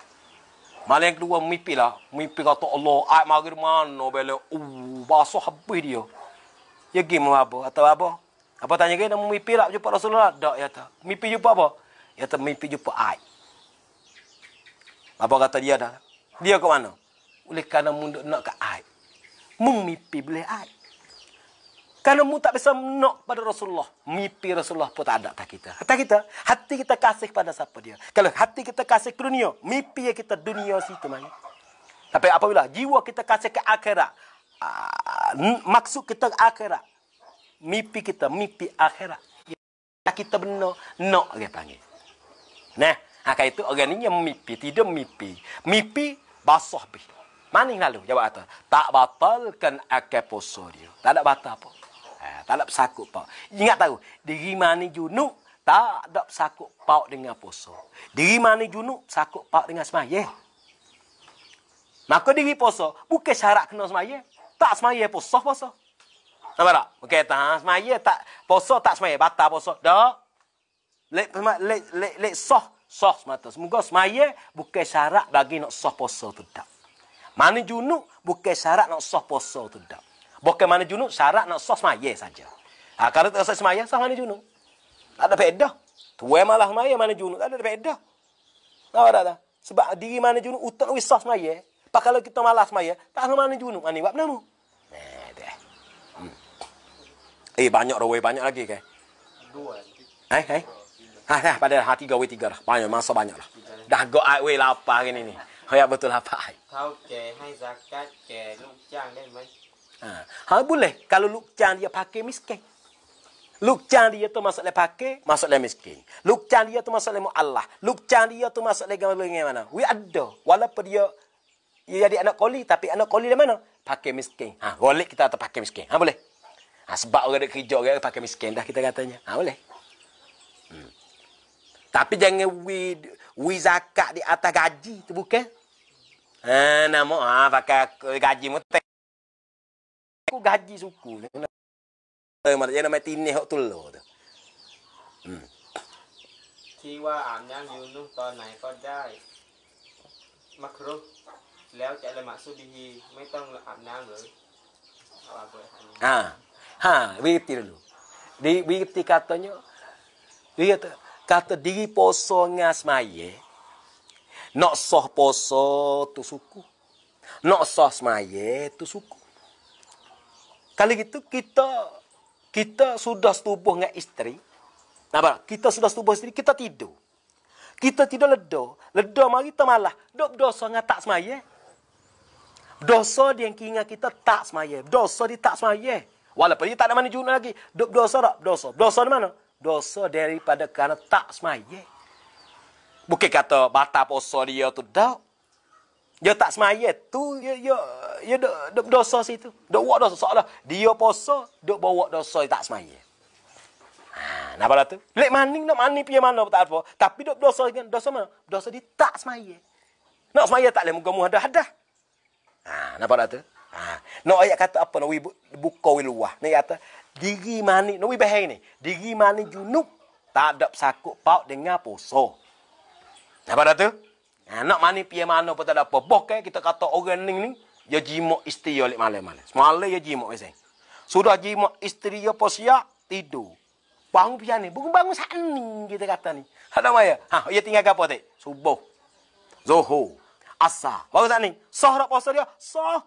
Malam yang kedua mimpi lah. Mimpi kata Allah. Ayat mari mana. Bila. Uh, basuh habis dia. Ya gimana apa? Atau apa? Apa tanya dia? Nama mimpi lah. Jumpa Rasulullah. Tak. Ya tak. Mimpi jumpa apa? Ya tak. Mimpi jumpa ayat. Apa kata dia dah? Dia ke mana? Oleh kerana munduk nak ke ayat. Mimpi boleh ayat. Kalau mu tak bisa menok pada Rasulullah. Mimpi Rasulullah pun tak ada tak kita. Tak kita. Hati kita kasih pada siapa dia. Kalau hati kita kasih ke dunia. Mimpi kita dunia situ mana. Tapi apabila jiwa kita kasih ke akhirat. Uh, maksud kita akhirat. Mimpi kita. Mimpi akhirat. Tak kita benar. Nok dia panggil. Nah. Maka ha, itu orang ini yang mimpi. Tidak mimpi. Mimpi basah bih. Mana yang lalu? Jawab atas. Tak batalkan akal puasa dia. Tak ada batal apa. Ha, tak ada bersakut pau. Ingat tahu, diri mana junuk, tak ada bersakut pau dengan poso. Diri mana junuk, sakut pau dengan semaya. Maka diri poso, bukan syarat kena semaya. Tak semaya poso, poso. Nampak tak? Okey, tak ha, semaya, tak poso, tak semaya. Batal poso, dah. Lek, lek, lek, lek, soh, soh semata. Semoga semaya, bukan syarat bagi nak soh poso tu tak. Mana junuk, bukan syarat nak soh poso tu tak mana junub? Syarat nak sah semaya saja. Ha, kalau tak sah semaya, sah mana junub? Tak ada beda. Tua malah semaya mana junub? Tak ada beda. Tahu tak, tak, tak Sebab diri mana junub, utak wis sah semaya. Pak kalau kita malas semaya, tak sah mana junub. Ini ha, buat benar hmm. Eh, banyak rawai banyak lagi ke? Dua. Eh, eh. Ha, ha, pada ha, tiga, we tiga lah. Banyak, masa banyak lah. Dah go out way lapar ni ni. Oh ya betul lapar. Tau ke, hai zakat ke, nuk jang dan masjid. Ha. ha boleh kalau lukcan dia pakai miskin. Lukcan dia tu masuk le pakai, masuk le miskin. Lukcan dia tu masuk le Allah. Lukcan dia tu masuk le gimana mana? We ada. Walaupun dia dia jadi anak koli tapi anak koli di mana? Pakai miskin. Ha boleh kita tak pakai miskin. Ha boleh. Ha, sebab orang ada kerja orang pakai miskin dah kita katanya. Ha boleh. Hmm. Tapi jangan we we zakat di atas gaji tu bukan? Ha nama ha pakai gaji mutek gaji suku. Tapi mana yang nama tinih hok tulu tu. Tiwa hmm. amnya yunu to nai ko jai. Makro. Lalu cak le maksud dihi, mai tong amnya ngur. Ha. Ha, begitu dulu. Di begitu katanya. Dia kata diri poso ngas maye. Nak sah poso tu suku. Nak sah semaya tu suku. Kali gitu kita kita sudah setubuh dengan isteri. Nampak? Kita sudah setubuh isteri, kita tidur. Kita tidur ledo. Ledo malah kita malah. Dok dosa ngah tak semaya. Dosa dia yang kira kita tak semaya. Dosa dia tak semaya. Walaupun dia tak ada mana juna lagi. Dok dosa tak? Dosa. Dosa di mana? Dosa daripada karena tak semaya. Bukit kata batap dosa dia tu dah. Dia tak semayat. Tu dia dia dia dok dok dosa situ. Dok buat dosa salah. Dia puasa, dok bawa dosa tak semayat. Ha, nah pada tu. Lek maning nak mani pi mana tak apa. Tapi dok dosa kan dosa mana? Dosa di tak semayat. Nak semayat tak leh muka mu ada ada. Ha, nah pada tu. Ha, nak ayat kata apa nak buka we luah. Nak kata diri mani, nak we bahai ni. Diri mani junub tak ada sakut pau dengan puasa. Nah pada tu. Ha, nak mana pi mana pun tak ada apa. Bokeh kita kata orang ning ni dia jimat isteri dia lek malam-malam. Semalam dia jimat biasa. Sudah jimat isteri dia pas siap tidur. Bangun pian ni, bangun bangun sat kita kata ni. Ada maya. Ha, dia tinggal apa tadi? Subuh. Zuhur. asa Bangun sat ni. Sahur apa dia? Sah.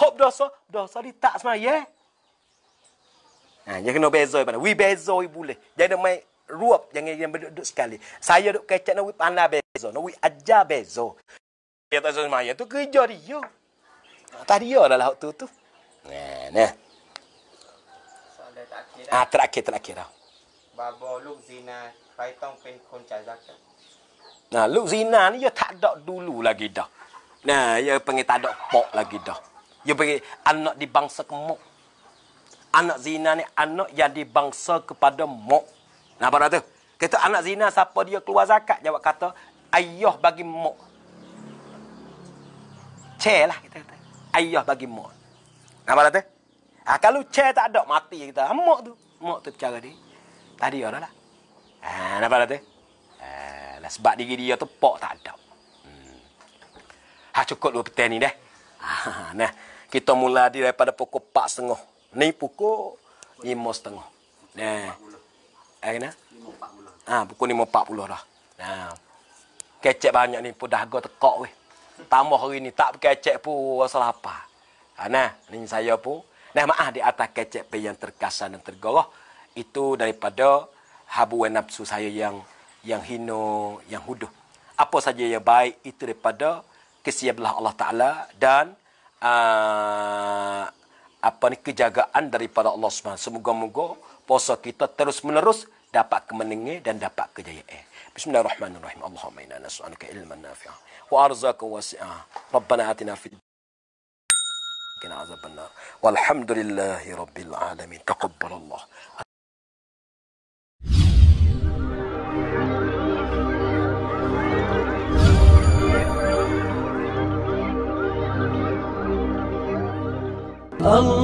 Hop dosa, dosa di tak semalam ya. Ha, dia kena bezoi pada. Wi bezoi boleh. Jadi main ruap jangan yang berduduk sekali. Saya duk kecek nak pandai bezo, nak wui ajar bezo. Dia tak sama ya tu kerja dia. Ah, tadi dia adalah waktu tu. Nah, nah. Soalan terakhir. Ah, terakhir terakhir dah. Babo luk zina, paitong pen kon cazaka. Nah, lu zina ni ya tak ada dulu lagi dah. Nah, ya panggil tak ada pok lagi dah. Ya bagi anak di bangsa kemuk. Anak zina ni anak yang dibangsa kepada mok. Nampak tak tu? Kata anak zina siapa dia keluar zakat. Jawab kata, ayah bagi mok. Cek lah kita kata. Ayah bagi mok. Nampak tak tu? Ha, ah, kalau cek tak ada, mati kita. Ah, mok tu. Mok tu cara dia. Tadi orang lah. Ha, ah, nampak tak tu? Ha, lah, sebab diri dia tu pok tak ada. Hmm. Ha, cukup dua petang ni dah. Ha, nah, kita mula daripada pukul 4.30. Ni pukul 5.30. Nah. Hari ni? 5.40. Ah, ha, pukul puluh dah. Ha. Kecek banyak ni pun dahaga tekak weh. Tambah hari ni tak kecek pun rasa lapar. Ha, nah, ni saya pun. Nah, maaf di atas kecek pun yang terkasar dan tergoroh itu daripada habu nafsu saya yang yang hino, yang huduh. Apa saja yang baik itu daripada kesiablah Allah Taala dan uh, apa ni kejagaan daripada Allah Subhanahu. Semoga-moga puasa kita terus menerus dapat kemenangan dan dapat kejayaan. Bismillahirrahmanirrahim. Allahumma inna nas'aluka ilman nafi'a wa arzaka wasi'a. Rabbana atina fid dunya hasanah walhamdulillahi rabbil alamin. Taqabbalallah. Allah